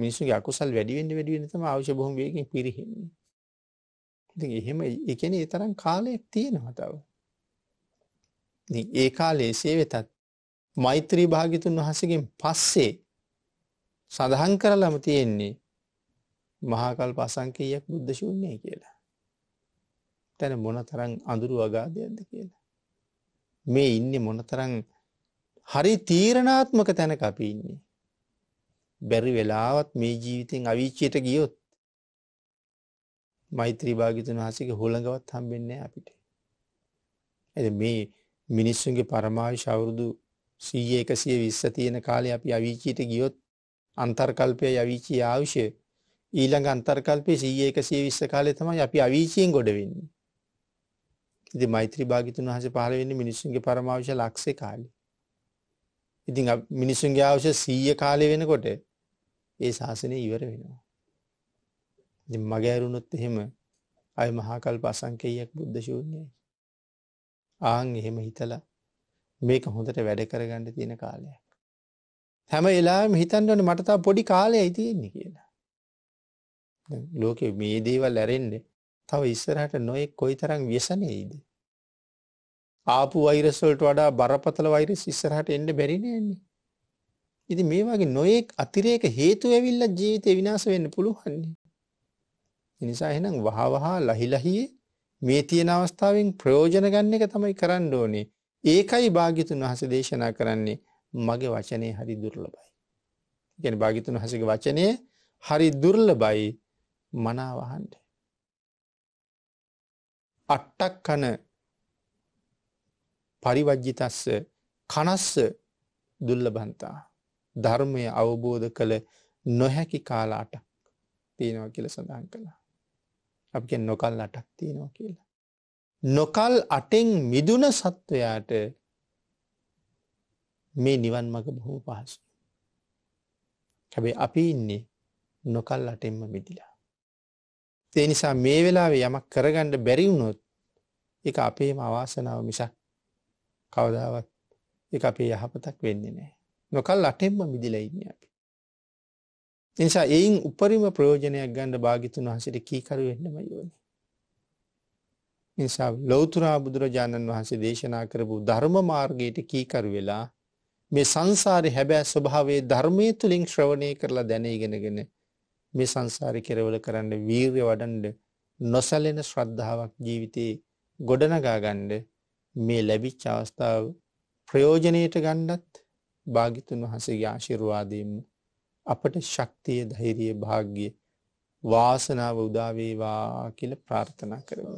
මිනිසුගේ අකුසල් වැඩිවෙන්න වැඩිවෙනතම අවශ්‍ය බොහොම වේකින් පිරිහෙන්නේ. ඉතින් එහෙම එකන ඒ තරම් කාලයක් තියෙනවා තව. ඒ කාලේ සේවෙතත් මෛත්‍රී භාගිතුන් වහසගෙන් පස්සේ සඳහන් කරලම තියෙන්නේ මහාකල් පසංකීයක් බුද්ධ ශූන්‍යය කියලා. තැන මොන තරං අඳුරු අගාධයක්ද කියලා. මේ ඉන්න මොන තරං හරි තීරණාත්මක තැන අපි ඉන්නේ. බැරි වෙලාවත් මේ ජීවිතෙන් අවිච්චයට ගියොත් මෛත්‍රී භාගිතන හසික හොළඟවත් හම්බෙන්නේ අපිට. ඇ මේ මිනිස්සුන්ගේ පරමාවි ශවුරුදු සීයේ එකසිය විස්ස තියෙන කාලය අපි අවිචීට ගියොත් අන්තර්කල්පය යවිචී ආවුෂය ඊළඟ අන්තර්කල්පය සීයේ එකසිය විස්ස කාලය තමයි අපි අවීචයෙන් ගොඩවෙන්න. ඉති මෛත්‍රී භාගිතුන් වහස පහලවෙන්න මිනිස්සුන්ගේ පරමාවශ ලක්ෂේ කාලි. ඉතින් මිනිසුන්ගේ අවශ්‍ය සීය කාලය වෙනකොට ඒ ශාසනය ඉවර වෙනවා. ඉති මගෑරුණොත් එහෙම අය මහාකල් පසංකෙයක් බුද්ධශූන්යයි. ආං එහෙම හිතලා මේක හොඳට වැඩ කරගන්න තියෙන කාලයක්. හැම එලාම හිතන්න ඕන මට තා පොඩි කාලයයි තියෙන්නේ කියලා. ලෝකෙ මේ දේවල් ඇරෙන්නේ තව ඉස්සරහට නොයෙක් කොයි තරම් ව්‍යසනයේද. ආපු වෛරස්වලට වඩා බරපතල වෛරස් ඉස්සරහට එන්න බැරිනයන්නේ. ඉති මේ වගේ නොයෙක් අතිරේක හේතු ඇවිල්ල ජීවිතය විනාස වෙන්න පුළුවන්නේ. එනිසා එනම් වහවහා ලහිලහියේ මේ තියෙන අවස්ථාවෙන් ප්‍රයෝජන ගන්න එක තමයි කරන්න ඕනේ ඒකයි භාගිතුන් වහස දේශනා කරන්නේ මගේ වචනය හරි දුර්ලබයි. ගැන භාගිතුන් හසක වචනය හරි දුර්ලබයි මනාවහන්ට. අට්ටක් කන පරිවජ්ජිතස්ස කනස්ස දුල්ලබන්තා ධර්මය අවබෝධ කළ නොහැකි කාලා අටක් තියෙනවා කියල සඳහන් කළා. අප නොකල් අටක් තියෙනවා කියලා. නොකල් අටෙන් මිදුන සත්වයාට මේ නිවන් මඟ බොහෝ පහසු. හැබේ අපි ඉන්නේ නොකල් අටෙන්ම මිදිලා. ඒ නිසා මේ වෙලාවේ යමක් කරගණ්ඩ බැරිවුණොත් එක අපේම අවාසනාව මිසක් කවදාවත් එක අපේ යහපතක් වෙන්නේ නෑ. නොකල් අටෙන්ම මිදිලඉන්න අපි. නිසා එයින් උපරිම ප්‍රයෝජනයක් ගණ්ඩ භාගිතුන් වහසට කීකරු වෙන්නම යෝනි. නිසා ලෝතුරා බුදුරජාණන් වහන්සේ දේශනා කරපු ධර්ම මාර්ගයට කීකරු වෙලා මේ සංසාරේ හැබෑ ස්වභාවයේ ධර්මයේ තුලින් ශ්‍රවණය කරලා දැන ඉගෙනගෙන මේ සංසාරේ කෙරවල කරන්න වීරිය වඩන්න නොසැලෙන ශ්‍රද්ධාවක් ජීවිතේ ගොඩනගා ගන්න මේ ලැබිච්ච අවස්ථාව ප්‍රයෝජනෙට ගන්නත් භාග්‍යතුන් වහන්සේගේ ආශිර්වාදයෙන් අපට ශක්තිය ධෛර්යය භාග්‍ය වාසනාව උදා වේවා කියලා ප්‍රාර්ථනා කරමු